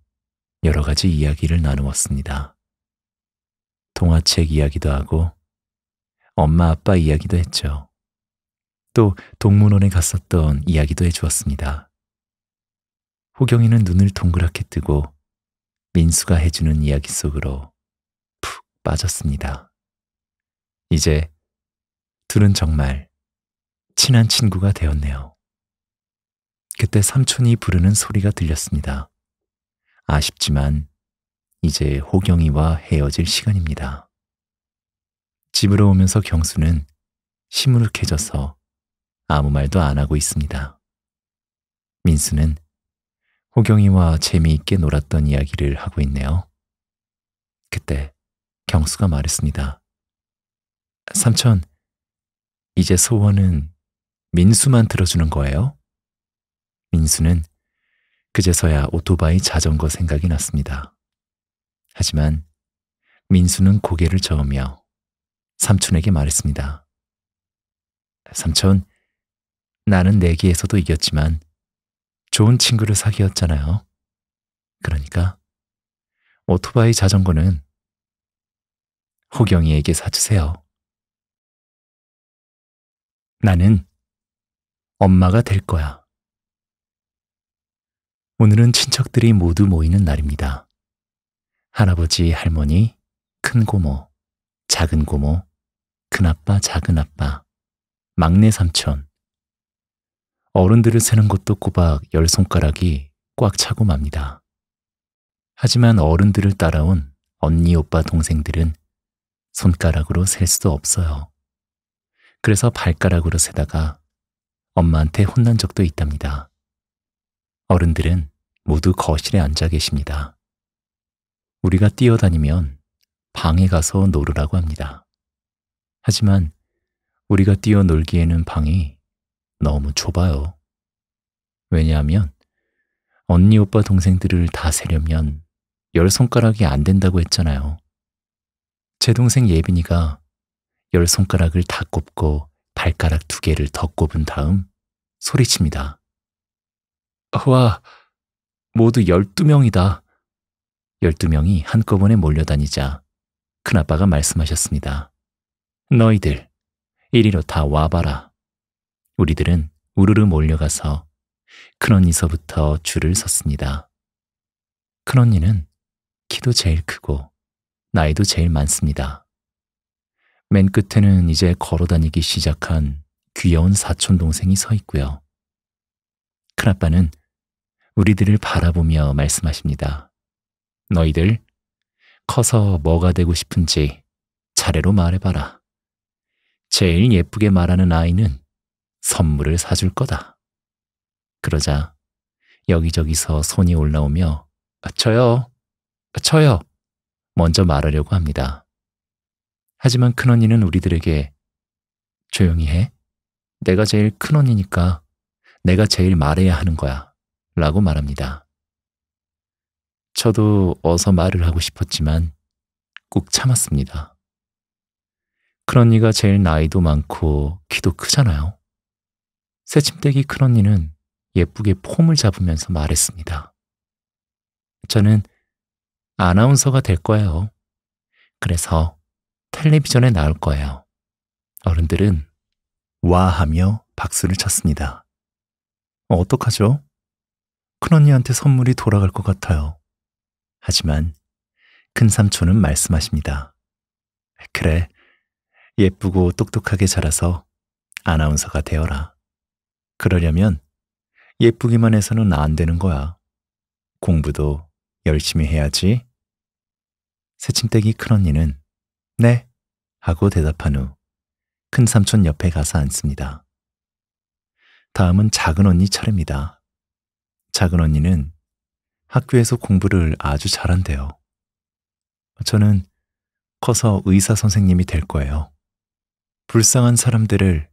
여러 가지 이야기를 나누었습니다. 동화책 이야기도 하고 엄마 아빠 이야기도 했죠. 또 동문원에 갔었던 이야기도 해주었습니다. 호경이는 눈을 동그랗게 뜨고 민수가 해주는 이야기 속으로 푹 빠졌습니다. 이제 둘은 정말 친한 친구가 되었네요. 그때 삼촌이 부르는 소리가 들렸습니다. 아쉽지만 이제 호경이와 헤어질 시간입니다. 집으로 오면서 경수는 시무룩해져서 아무 말도 안 하고 있습니다. 민수는 호경이와 재미있게 놀았던 이야기를 하고 있네요. 그때 경수가 말했습니다. 삼촌, 이제 소원은 민수만 들어주는 거예요? 민수는 그제서야 오토바이 자전거 생각이 났습니다. 하지만 민수는 고개를 저으며 삼촌에게 말했습니다. 삼촌, 나는 내기에서도 이겼지만 좋은 친구를 사귀었잖아요. 그러니까 오토바이 자전거는 호경이에게 사주세요. 나는 엄마가 될 거야. 오늘은 친척들이 모두 모이는 날입니다. 할아버지, 할머니, 큰 고모, 작은 고모, 큰아빠, 작은아빠, 막내 삼촌, 어른들을 세는 것도 꼬박 열 손가락이 꽉 차고 맙니다. 하지만 어른들을 따라온 언니, 오빠, 동생들은 손가락으로 셀 수도 없어요. 그래서 발가락으로 세다가 엄마한테 혼난 적도 있답니다. 어른들은 모두 거실에 앉아 계십니다. 우리가 뛰어다니면 방에 가서 놀으라고 합니다. 하지만 우리가 뛰어놀기에는 방이 너무 좁아요. 왜냐하면 언니 오빠 동생들을 다 세려면 열 손가락이 안 된다고 했잖아요. 제 동생 예빈이가 열 손가락을 다 꼽고 발가락 두 개를 더 꼽은 다음 소리칩니다. 와, 모두 열두 명이다 열두 명이 한꺼번에 몰려다니자 큰아빠가 말씀하셨습니다. 너희들 이리로 다 와봐라. 우리들은 우르르 몰려가서 큰언니서부터 줄을 섰습니다. 큰언니는 키도 제일 크고 나이도 제일 많습니다. 맨 끝에는 이제 걸어다니기 시작한 귀여운 사촌 동생이 서 있고요. 큰아빠는 우리들을 바라보며 말씀하십니다. 너희들 커서 뭐가 되고 싶은지 차례로 말해봐라. 제일 예쁘게 말하는 아이는 선물을 사줄 거다. 그러자 여기저기서 손이 올라오며 아, 저요, 아, 저요 먼저 말하려고 합니다. 하지만 큰언니는 우리들에게 조용히 해. 내가 제일 큰언니니까 내가 제일 말해야 하는 거야. 라고 말합니다. 저도 어서 말을 하고 싶었지만 꾹 참았습니다. 큰언니가 제일 나이도 많고 키도 크잖아요. 새침대기 큰언니는 예쁘게 폼을 잡으면서 말했습니다. 저는 아나운서가 될 거예요. 그래서 텔레비전에 나올 거예요. 어른들은 와 하며 박수를 쳤습니다. 어떡하죠? 큰언니한테 선물이 돌아갈 것 같아요. 하지만 큰삼촌은 말씀하십니다. 그래, 예쁘고 똑똑하게 자라서 아나운서가 되어라. 그러려면 예쁘기만 해서는 안 되는 거야. 공부도 열심히 해야지. 새침대기 큰언니는 네 하고 대답한 후 큰삼촌 옆에 가서 앉습니다. 다음은 작은 언니 차례입니다. 작은 언니는 학교에서 공부를 아주 잘한대요. 저는 커서 의사 선생님이 될 거예요. 불쌍한 사람들을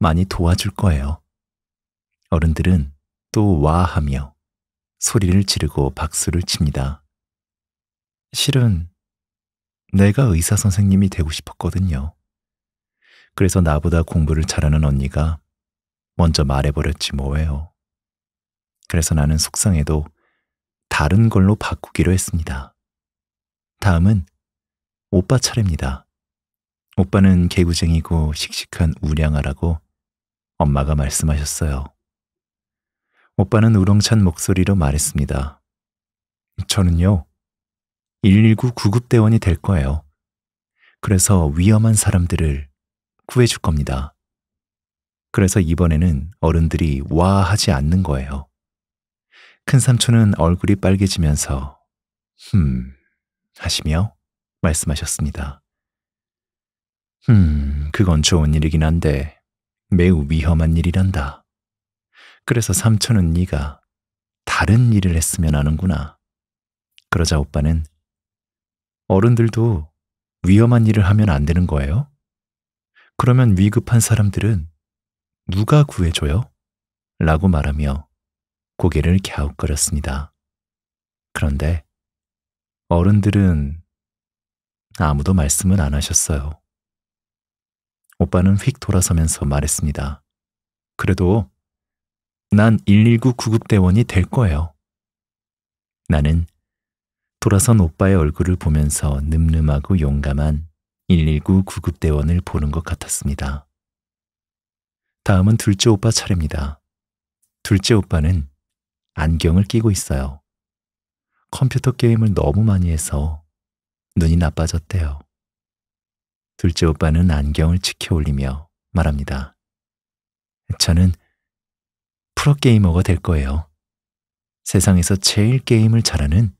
많이 도와줄 거예요. 어른들은 또와 하며 소리를 지르고 박수를 칩니다. 실은 내가 의사 선생님이 되고 싶었거든요. 그래서 나보다 공부를 잘하는 언니가 먼저 말해버렸지 뭐예요. 그래서 나는 속상해도 다른 걸로 바꾸기로 했습니다. 다음은 오빠 차례입니다. 오빠는 개구쟁이고 씩씩한 우량아라고 엄마가 말씀하셨어요. 오빠는 우렁찬 목소리로 말했습니다. 저는요, 119 구급대원이 될 거예요. 그래서 위험한 사람들을 구해줄 겁니다. 그래서 이번에는 어른들이 와 하지 않는 거예요. 큰 삼촌은 얼굴이 빨개지면서 흠 하시며 말씀하셨습니다. 흠, 그건 좋은 일이긴 한데 매우 위험한 일이란다. 그래서 삼촌은 네가 다른 일을 했으면 하는구나. 그러자 오빠는 어른들도 위험한 일을 하면 안 되는 거예요? 그러면 위급한 사람들은 누가 구해줘요? 라고 말하며 고개를 갸웃거렸습니다. 그런데 어른들은 아무도 말씀을 안 하셨어요. 오빠는 휙 돌아서면서 말했습니다. 그래도 난119 구급대원이 될 거예요. 나는 돌아선 오빠의 얼굴을 보면서 늠름하고 용감한 119 구급대원을 보는 것 같았습니다. 다음은 둘째 오빠 차례입니다. 둘째 오빠는 안경을 끼고 있어요. 컴퓨터 게임을 너무 많이 해서 눈이 나빠졌대요. 둘째 오빠는 안경을 치켜 올리며 말합니다. 저는 프로게이머가 될 거예요. 세상에서 제일 게임을 잘하는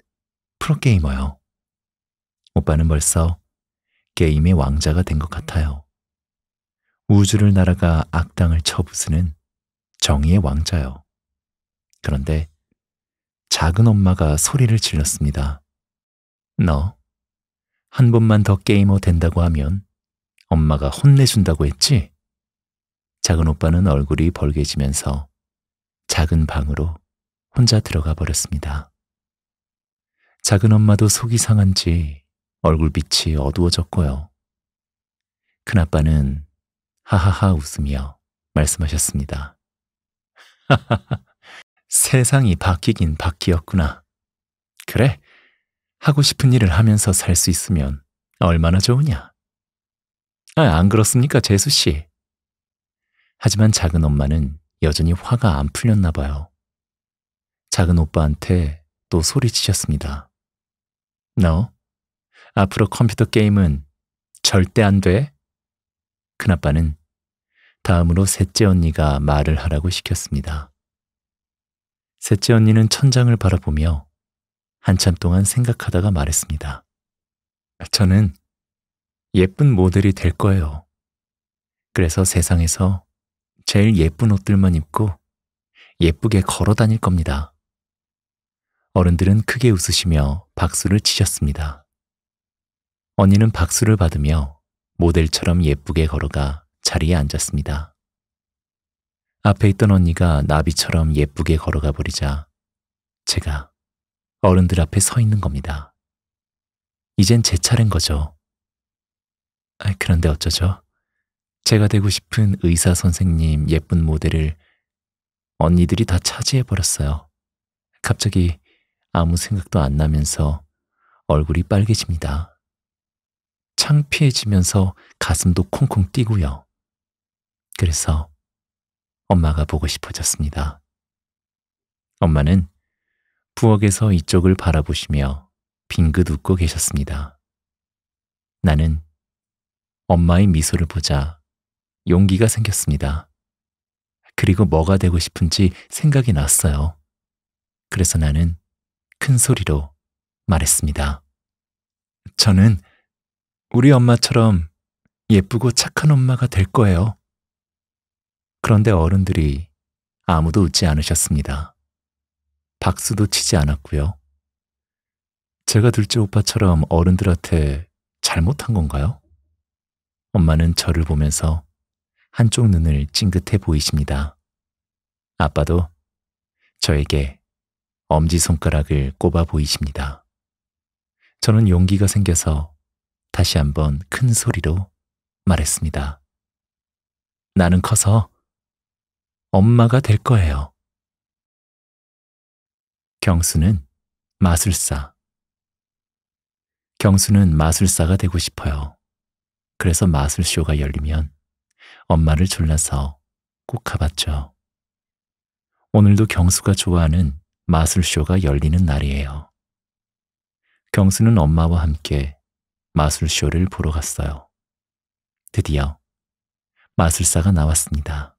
프로게이머요. 오빠는 벌써 게임의 왕자가 된 것 같아요. 우주를 날아가 악당을 쳐부수는 정의의 왕자요. 그런데 작은 엄마가 소리를 질렀습니다. 너, 한 번만 더 게이머 된다고 하면 엄마가 혼내준다고 했지? 작은 오빠는 얼굴이 벌개지면서 작은 방으로 혼자 들어가 버렸습니다. 작은 엄마도 속이 상한지 얼굴빛이 어두워졌고요. 큰아빠는 하하하 웃으며 말씀하셨습니다. 하하하, 세상이 바뀌긴 바뀌었구나. 그래, 하고 싶은 일을 하면서 살 수 있으면 얼마나 좋으냐. 아, 안 그렇습니까, 재수 씨? 하지만 작은 엄마는 여전히 화가 안 풀렸나 봐요. 작은 오빠한테 또 소리치셨습니다. 너 앞으로 컴퓨터 게임은 절대 안 돼. 큰아빠는 다음으로 셋째 언니가 말을 하라고 시켰습니다. 셋째 언니는 천장을 바라보며 한참 동안 생각하다가 말했습니다. 저는 예쁜 모델이 될 거예요. 그래서 세상에서 제일 예쁜 옷들만 입고 예쁘게 걸어 다닐 겁니다. 어른들은 크게 웃으시며 박수를 치셨습니다. 언니는 박수를 받으며 모델처럼 예쁘게 걸어가 자리에 앉았습니다. 앞에 있던 언니가 나비처럼 예쁘게 걸어가 버리자 제가 어른들 앞에 서 있는 겁니다. 이젠 제 차례인 거죠. 아, 그런데 어쩌죠? 제가 되고 싶은 의사 선생님 예쁜 모델을 언니들이 다 차지해버렸어요. 갑자기 아무 생각도 안 나면서 얼굴이 빨개집니다. 창피해지면서 가슴도 콩콩 뛰고요. 그래서 엄마가 보고 싶어졌습니다. 엄마는 부엌에서 이쪽을 바라보시며 빙긋 웃고 계셨습니다. 나는 엄마의 미소를 보자 용기가 생겼습니다. 그리고 뭐가 되고 싶은지 생각이 났어요. 그래서 나는 큰 소리로 말했습니다. 저는 우리 엄마처럼 예쁘고 착한 엄마가 될 거예요. 그런데 어른들이 아무도 웃지 않으셨습니다. 박수도 치지 않았고요. 제가 둘째 오빠처럼 어른들한테 잘못한 건가요? 엄마는 저를 보면서 한쪽 눈을 찡긋해 보이십니다. 아빠도 저에게 엄지손가락을 꼽아 보이십니다. 저는 용기가 생겨서 다시 한번 큰 소리로 말했습니다. 나는 커서 엄마가 될 거예요. 경수는 마술사. 경수는 마술사가 되고 싶어요. 그래서 마술쇼가 열리면 엄마를 졸라서 꼭 가봤죠. 오늘도 경수가 좋아하는 마술쇼가 열리는 날이에요. 경수는 엄마와 함께 마술쇼를 보러 갔어요. 드디어 마술사가 나왔습니다.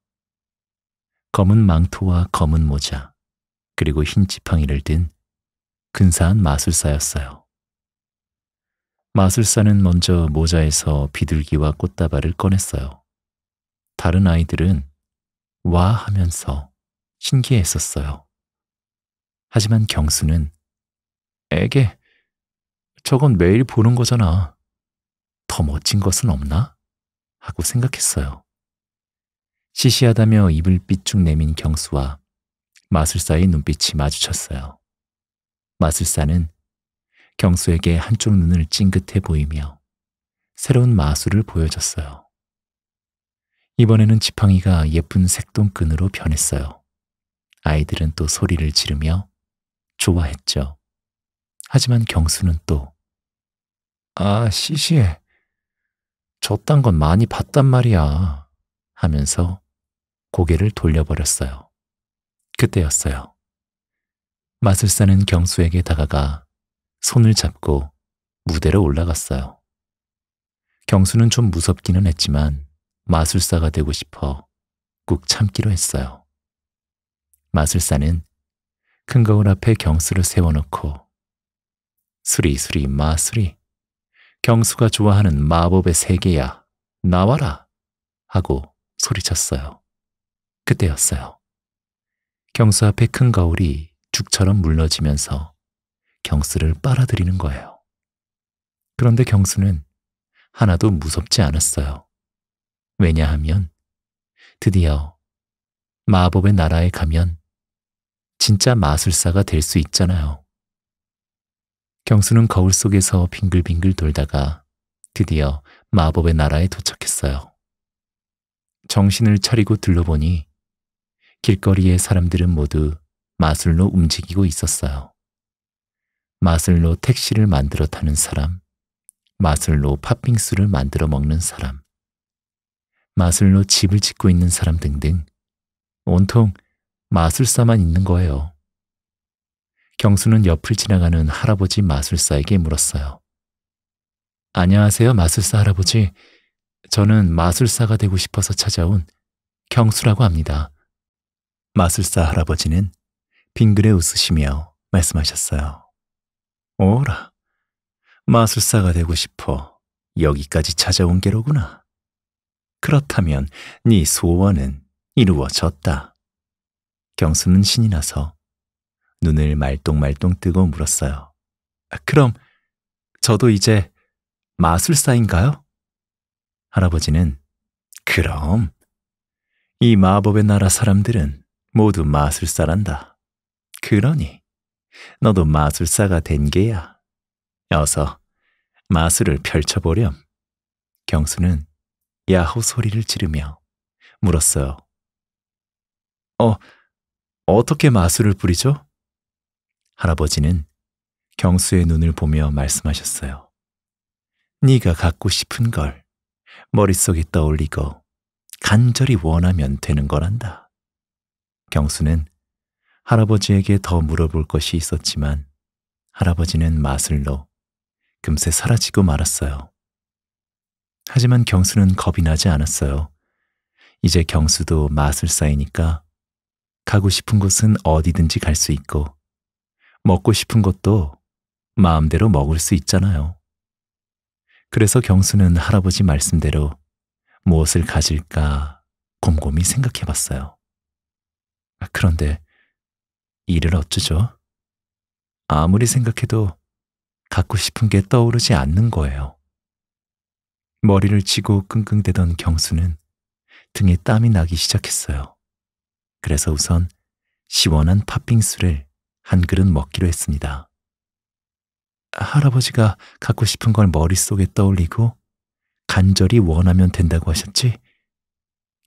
검은 망토와 검은 모자, 그리고 흰 지팡이를 든 근사한 마술사였어요. 마술사는 먼저 모자에서 비둘기와 꽃다발을 꺼냈어요. 다른 아이들은 와 하면서 신기했었어요 하지만 경수는 에게 저건 매일 보는 거잖아. 더 멋진 것은 없나? 하고 생각했어요. 시시하다며 입을 삐쭉 내민 경수와 마술사의 눈빛이 마주쳤어요. 마술사는 경수에게 한쪽 눈을 찡긋해 보이며 새로운 마술을 보여줬어요. 이번에는 지팡이가 예쁜 색동끈으로 변했어요. 아이들은 또 소리를 지르며 좋아했죠. 하지만 경수는 또 아, 시시해. 저딴 건 많이 봤단 말이야. 하면서 고개를 돌려버렸어요. 그때였어요. 마술사는 경수에게 다가가 손을 잡고 무대로 올라갔어요. 경수는 좀 무섭기는 했지만 마술사가 되고 싶어 꾹 참기로 했어요. 마술사는 큰 거울 앞에 경수를 세워놓고 수리수리 마수리 경수가 좋아하는 마법의 세계야 나와라 하고 소리쳤어요. 그때였어요. 경수 앞에 큰 거울이 죽처럼 물러지면서 경수를 빨아들이는 거예요. 그런데 경수는 하나도 무섭지 않았어요. 왜냐하면 드디어 마법의 나라에 가면 진짜 마술사가 될 수 있잖아요. 경수는 거울 속에서 빙글빙글 돌다가 드디어 마법의 나라에 도착했어요. 정신을 차리고 둘러보니 길거리의 사람들은 모두 마술로 움직이고 있었어요. 마술로 택시를 만들어 타는 사람, 마술로 팥빙수를 만들어 먹는 사람, 마술로 집을 짓고 있는 사람 등등 온통 마술사만 있는 거예요. 경수는 옆을 지나가는 할아버지 마술사에게 물었어요. 안녕하세요, 마술사 할아버지. 저는 마술사가 되고 싶어서 찾아온 경수라고 합니다. 마술사 할아버지는 빙그레 웃으시며 말씀하셨어요. 오라, 마술사가 되고 싶어 여기까지 찾아온 게로구나. 그렇다면 네 소원은 이루어졌다. 경수는 신이 나서 눈을 말똥말똥 뜨고 물었어요. 아, 그럼 저도 이제 마술사인가요? 할아버지는 그럼 이 마법의 나라 사람들은 모두 마술사란다. 그러니 너도 마술사가 된 게야. 어서 마술을 펼쳐보렴. 경수는 야호 소리를 지르며 물었어요. 어, 어떻게 마술을 부리죠 할아버지는 경수의 눈을 보며 말씀하셨어요. 네가 갖고 싶은 걸 머릿속에 떠올리고 간절히 원하면 되는 거란다. 경수는 할아버지에게 더 물어볼 것이 있었지만 할아버지는 마술로 금세 사라지고 말았어요. 하지만 경수는 겁이 나지 않았어요. 이제 경수도 마술사이니까 가고 싶은 곳은 어디든지 갈 수 있고 먹고 싶은 것도 마음대로 먹을 수 있잖아요. 그래서 경수는 할아버지 말씀대로 무엇을 가질까 곰곰이 생각해 봤어요. 아, 그런데 이를 어쩌죠? 아무리 생각해도 갖고 싶은 게 떠오르지 않는 거예요. 머리를 치고 끙끙대던 경수는 등에 땀이 나기 시작했어요. 그래서 우선 시원한 팥빙수를 한 그릇 먹기로 했습니다. 할아버지가 갖고 싶은 걸 머릿속에 떠올리고 간절히 원하면 된다고 하셨지?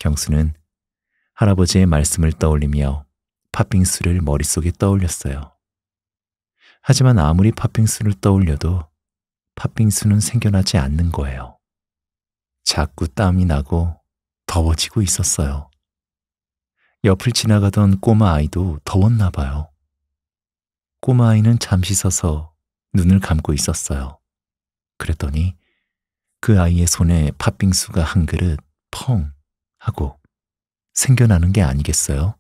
경수는 할아버지의 말씀을 떠올리며 팥빙수를 머릿속에 떠올렸어요. 하지만 아무리 팥빙수를 떠올려도 팥빙수는 생겨나지 않는 거예요. 자꾸 땀이 나고 더워지고 있었어요. 옆을 지나가던 꼬마 아이도 더웠나 봐요. 꼬마 아이는 잠시 서서 눈을 감고 있었어요. 그랬더니 그 아이의 손에 팥빙수가 한 그릇 펑 하고 생겨나는 게 아니겠어요?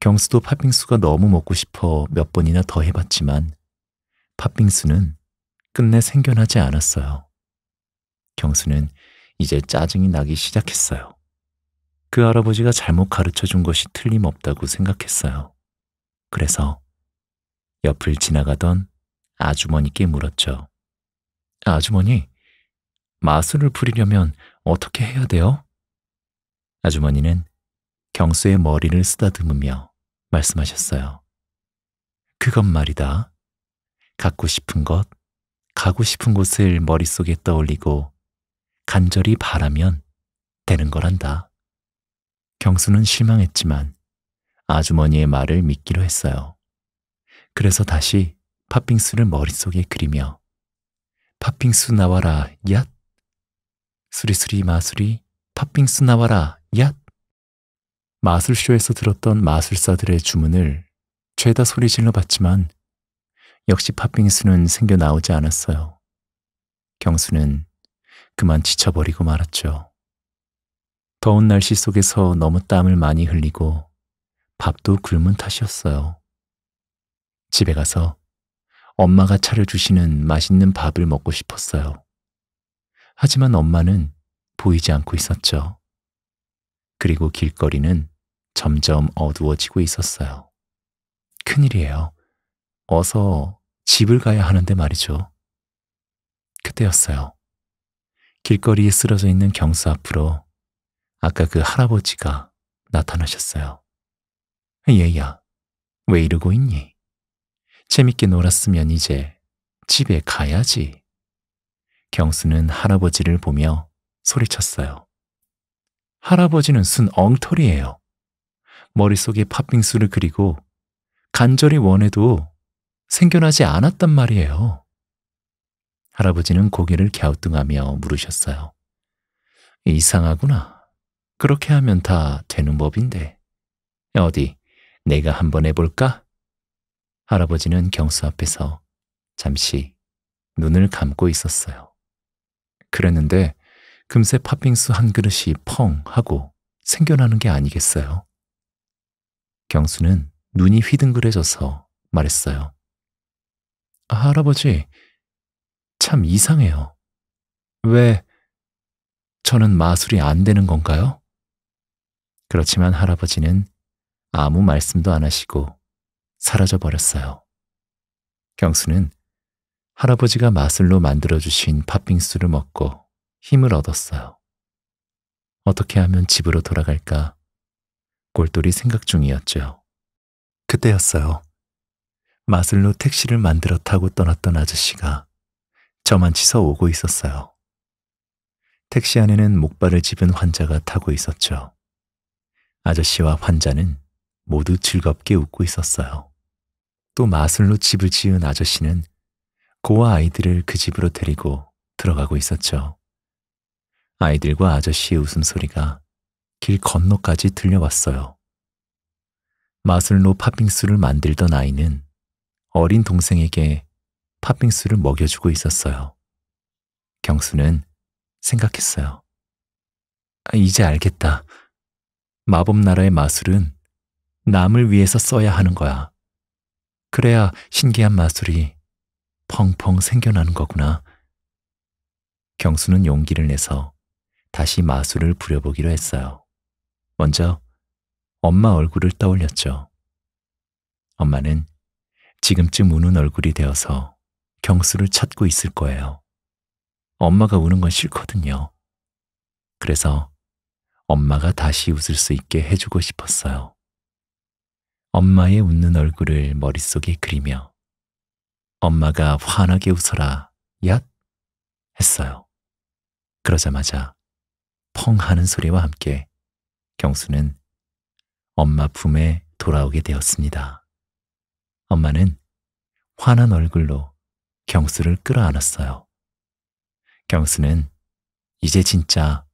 경수도 팥빙수가 너무 먹고 싶어 몇 번이나 더 해봤지만 팥빙수는 끝내 생겨나지 않았어요. 경수는 이제 짜증이 나기 시작했어요. 그 할아버지가 잘못 가르쳐 준 것이 틀림없다고 생각했어요. 그래서 옆을 지나가던 아주머니께 물었죠. 아주머니, 마술을 부리려면 어떻게 해야 돼요? 아주머니는 경수의 머리를 쓰다듬으며 말씀하셨어요. 그것 말이다. 갖고 싶은 것, 가고 싶은 곳을 머릿속에 떠올리고 간절히 바라면 되는 거란다. 경수는 실망했지만 아주머니의 말을 믿기로 했어요. 그래서 다시 팥빙수를 머릿속에 그리며 팥빙수 나와라 얏 수리수리 마술이 팥빙수 나와라 얏 마술쇼에서 들었던 마술사들의 주문을 죄다 소리 질러봤지만 역시 팥빙수는 생겨 나오지 않았어요. 경수는 그만 지쳐버리고 말았죠. 더운 날씨 속에서 너무 땀을 많이 흘리고 밥도 굶은 탓이었어요. 집에 가서 엄마가 차려주시는 맛있는 밥을 먹고 싶었어요. 하지만 엄마는 보이지 않고 있었죠. 그리고 길거리는 점점 어두워지고 있었어요. 큰일이에요. 어서 집을 가야 하는데 말이죠. 그때였어요. 길거리에 쓰러져 있는 경수 앞으로 아까 그 할아버지가 나타나셨어요. 얘야, 왜 이러고 있니? 재밌게 놀았으면 이제 집에 가야지. 경수는 할아버지를 보며 소리쳤어요. 할아버지는 순 엉터리예요. 머릿속에 팥빙수를 그리고 간절히 원해도 생겨나지 않았단 말이에요. 할아버지는 고개를 갸우뚱하며 물으셨어요. 이상하구나. 그렇게 하면 다 되는 법인데. 어디, 내가 한번 해볼까? 할아버지는 경수 앞에서 잠시 눈을 감고 있었어요. 그랬는데 금세 팥빙수 한 그릇이 펑 하고 생겨나는 게 아니겠어요? 경수는 눈이 휘둥그레져서 말했어요. 아, 할아버지, 참 이상해요. 왜 저는 마술이 안 되는 건가요? 그렇지만 할아버지는 아무 말씀도 안 하시고 사라져 버렸어요. 경수는 할아버지가 마술로 만들어주신 팥빙수를 먹고 힘을 얻었어요. 어떻게 하면 집으로 돌아갈까 골똘히 생각 중이었죠. 그때였어요. 마술로 택시를 만들어 타고 떠났던 아저씨가 저만 치서오고 있었어요. 택시 안에는 목발을 집은 환자가 타고 있었죠. 아저씨와 환자는 모두 즐겁게 웃고 있었어요. 또 마술로 집을 지은 아저씨는 고와 아이들을 그 집으로 데리고 들어가고 있었죠. 아이들과 아저씨의 웃음소리가 길 건너까지 들려왔어요. 마술로 팥빙수를 만들던 아이는 어린 동생에게 팥빙수를 먹여주고 있었어요. 경수는 생각했어요. 아, 이제 알겠다. 마법나라의 마술은 남을 위해서 써야 하는 거야. 그래야 신기한 마술이 펑펑 생겨나는 거구나. 경수는 용기를 내서 다시 마술을 부려보기로 했어요. 먼저 엄마 얼굴을 떠올렸죠. 엄마는 지금쯤 우는 얼굴이 되어서 경수를 찾고 있을 거예요. 엄마가 우는 건 싫거든요. 그래서 엄마가 다시 웃을 수 있게 해주고 싶었어요. 엄마의 웃는 얼굴을 머릿속에 그리며 엄마가 환하게 웃어라, 얏! 했어요. 그러자마자 펑 하는 소리와 함께 경수는 엄마 품에 돌아오게 되었습니다. 엄마는 환한 얼굴로 경수를 끌어안았어요. 경수는 이제 진짜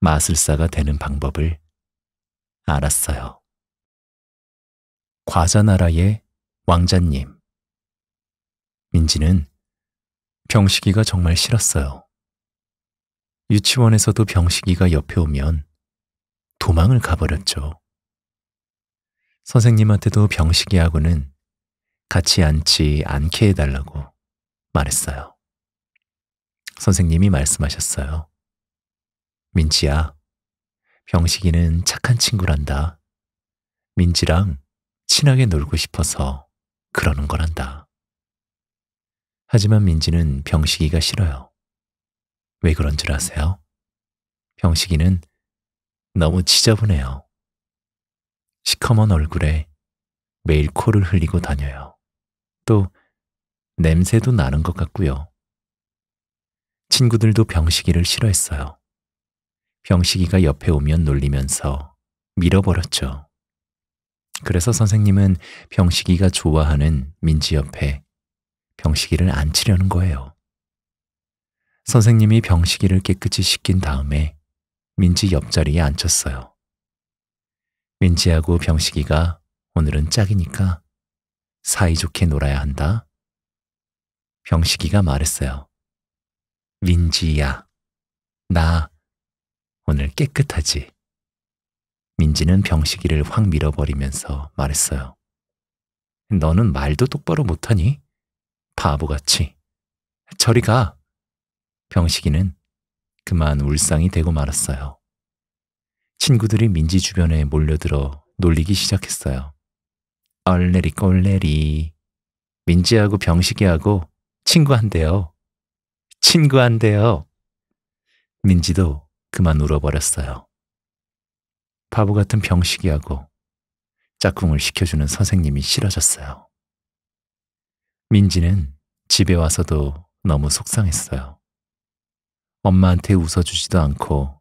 마술사가 되는 방법을 알았어요. 과자나라의 왕자님. 민지는 병식이가 정말 싫었어요. 유치원에서도 병식이가 옆에 오면 도망을 가버렸죠. 선생님한테도 병식이하고는 같이 앉지 않게 해달라고 말했어요. 선생님이 말씀하셨어요. 민지야, 병식이는 착한 친구란다. 민지랑 친하게 놀고 싶어서 그러는 거란다. 하지만 민지는 병식이가 싫어요. 왜 그런 줄 아세요? 병식이는 너무 지저분해요. 시커먼 얼굴에 매일 코를 흘리고 다녀요. 또 냄새도 나는 것 같고요. 친구들도 병식이를 싫어했어요. 병식이가 옆에 오면 놀리면서 밀어버렸죠. 그래서 선생님은 병식이가 좋아하는 민지 옆에 병식이를 앉히려는 거예요. 선생님이 병식이를 깨끗이 씻긴 다음에 민지 옆자리에 앉혔어요. 민지하고 병식이가 오늘은 짝이니까 사이좋게 놀아야 한다. 병식이가 말했어요. 민지야, 나 오늘 깨끗하지. 민지는 병식이를 확 밀어버리면서 말했어요. 너는 말도 똑바로 못하니? 바보같이. 저리 가. 병식이는 그만 울상이 되고 말았어요. 친구들이 민지 주변에 몰려들어 놀리기 시작했어요. 얼레리 꼴레리. 민지하고 병식이하고 친구한데요. 친구한데요. 민지도 그만 울어버렸어요. 바보 같은 병식이하고 짝꿍을 시켜주는 선생님이 싫어졌어요. 민지는 집에 와서도 너무 속상했어요. 엄마한테 웃어주지도 않고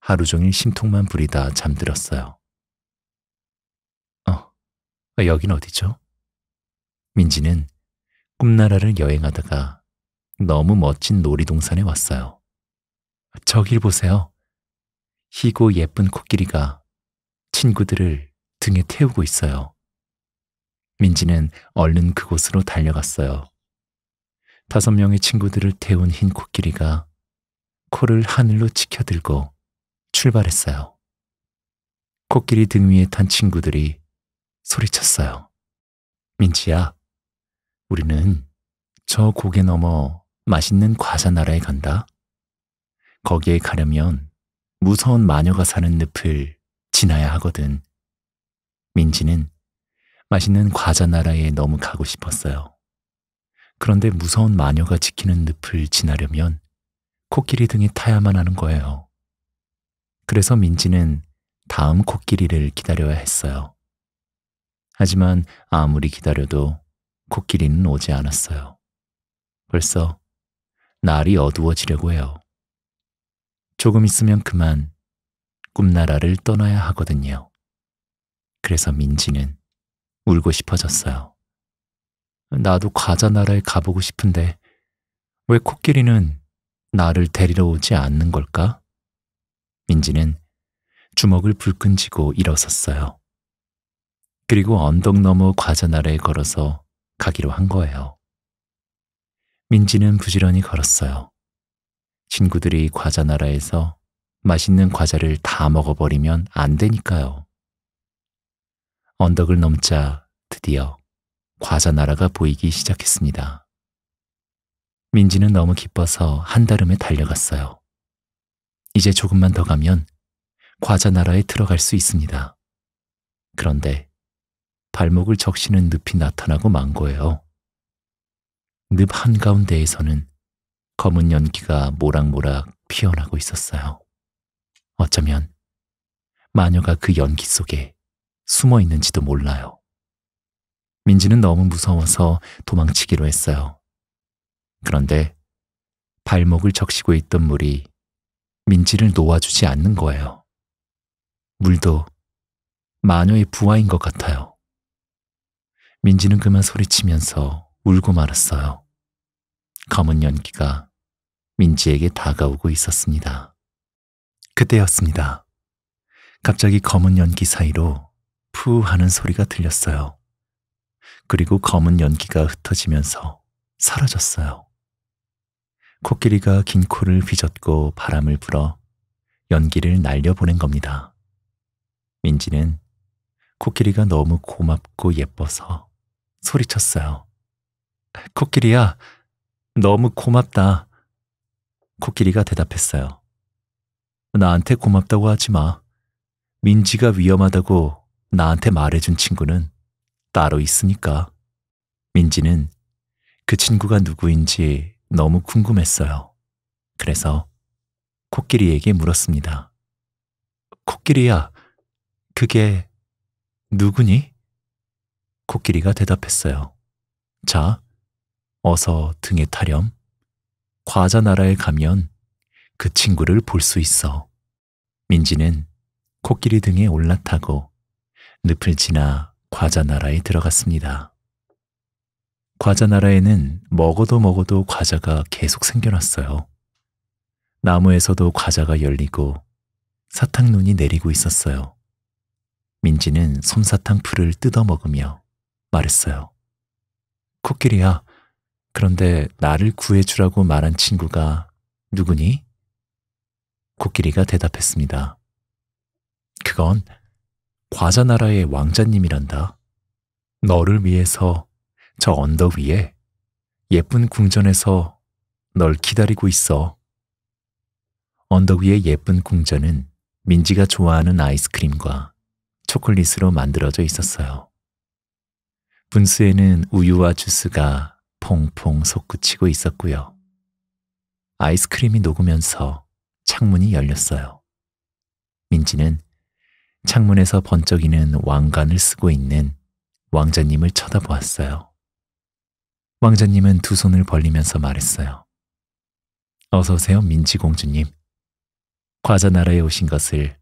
하루 종일 심통만 부리다 잠들었어요. 어, 여긴 어디죠? 민지는 꿈나라를 여행하다가 너무 멋진 놀이동산에 왔어요. 저길 보세요. 희고 예쁜 코끼리가 친구들을 등에 태우고 있어요. 민지는 얼른 그곳으로 달려갔어요. 다섯 명의 친구들을 태운 흰 코끼리가 코를 하늘로 치켜들고 출발했어요. 코끼리 등 위에 탄 친구들이 소리쳤어요. 민지야, 우리는 저 고개 넘어 맛있는 과자 나라에 간다. 거기에 가려면 무서운 마녀가 사는 늪을 지나야 하거든. 민지는 맛있는 과자 나라에 너무 가고 싶었어요. 그런데 무서운 마녀가 지키는 늪을 지나려면 코끼리 등에 타야만 하는 거예요. 그래서 민지는 다음 코끼리를 기다려야 했어요. 하지만 아무리 기다려도 코끼리는 오지 않았어요. 벌써 날이 어두워지려고 해요. 조금 있으면 그만 꿈나라를 떠나야 하거든요. 그래서 민지는 울고 싶어졌어요. 나도 과자 나라에 가보고 싶은데 왜 코끼리는 나를 데리러 오지 않는 걸까? 민지는 주먹을 불끈 쥐고 일어섰어요. 그리고 언덕 너머 과자 나라에 걸어서 가기로 한 거예요. 민지는 부지런히 걸었어요. 친구들이 과자 나라에서 맛있는 과자를 다 먹어버리면 안 되니까요. 언덕을 넘자 드디어 과자 나라가 보이기 시작했습니다. 민지는 너무 기뻐서 한달음에 달려갔어요. 이제 조금만 더 가면 과자 나라에 들어갈 수 있습니다. 그런데 발목을 적시는 늪이 나타나고 만 거예요. 늪 한가운데에서는 검은 연기가 모락모락 피어나고 있었어요. 어쩌면 마녀가 그 연기 속에 숨어 있는지도 몰라요. 민지는 너무 무서워서 도망치기로 했어요. 그런데 발목을 적시고 있던 물이 민지를 놓아주지 않는 거예요. 물도 마녀의 부하인 것 같아요. 민지는 그만 소리치면서 울고 말았어요. 검은 연기가 민지에게 다가오고 있었습니다. 그때였습니다. 갑자기 검은 연기 사이로 푸 하는 소리가 들렸어요. 그리고 검은 연기가 흩어지면서 사라졌어요. 코끼리가 긴 코를 휘젓고 바람을 불어 연기를 날려보낸 겁니다. 민지는 코끼리가 너무 고맙고 예뻐서 소리쳤어요. 코끼리야, 너무 고맙다. 코끼리가 대답했어요. 나한테 고맙다고 하지 마. 민지가 위험하다고 나한테 말해준 친구는 따로 있으니까. 민지는 그 친구가 누구인지 너무 궁금했어요. 그래서 코끼리에게 물었습니다. 코끼리야, 그게 누구니? 코끼리가 대답했어요. 자, 어서 등에 타렴. 과자 나라에 가면 그 친구를 볼 수 있어. 민지는 코끼리 등에 올라타고 늪을 지나 과자 나라에 들어갔습니다. 과자 나라에는 먹어도 먹어도 과자가 계속 생겨났어요. 나무에서도 과자가 열리고 사탕 눈이 내리고 있었어요. 민지는 솜사탕 풀을 뜯어 먹으며 말했어요. 코끼리야, 그런데 나를 구해주라고 말한 친구가 누구니? 코끼리가 대답했습니다. 그건 과자 나라의 왕자님이란다. 너를 위해서 저 언덕 위에 예쁜 궁전에서 널 기다리고 있어. 언덕 위의 예쁜 궁전은 민지가 좋아하는 아이스크림과 초콜릿으로 만들어져 있었어요. 분수에는 우유와 주스가 퐁퐁 솟구치고 있었고요. 아이스크림이 녹으면서 창문이 열렸어요. 민지는 창문에서 번쩍이는 왕관을 쓰고 있는 왕자님을 쳐다보았어요. 왕자님은 두 손을 벌리면서 말했어요. 어서 오세요, 민지공주님. 과자 나라에 오신 것을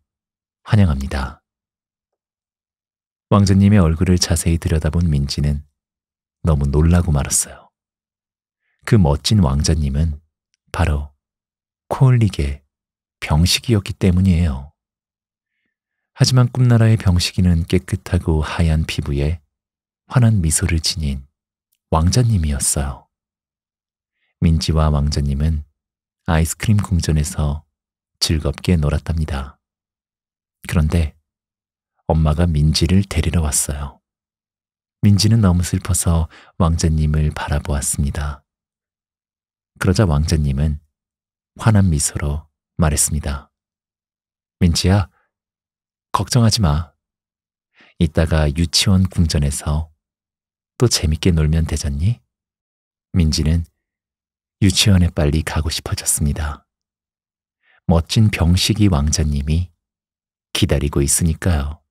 환영합니다. 왕자님의 얼굴을 자세히 들여다본 민지는 너무 놀라고 말았어요. 그 멋진 왕자님은 바로 코흘리게 병식이었기 때문이에요. 하지만 꿈나라의 병식이는 깨끗하고 하얀 피부에 환한 미소를 지닌 왕자님이었어요. 민지와 왕자님은 아이스크림 궁전에서 즐겁게 놀았답니다. 그런데 엄마가 민지를 데리러 왔어요. 민지는 너무 슬퍼서 왕자님을 바라보았습니다. 그러자 왕자님은 환한 미소로 말했습니다. 민지야, 걱정하지 마. 이따가 유치원 궁전에서 또 재밌게 놀면 되잖니? 민지는 유치원에 빨리 가고 싶어졌습니다. 멋진 병식이 왕자님이 기다리고 있으니까요.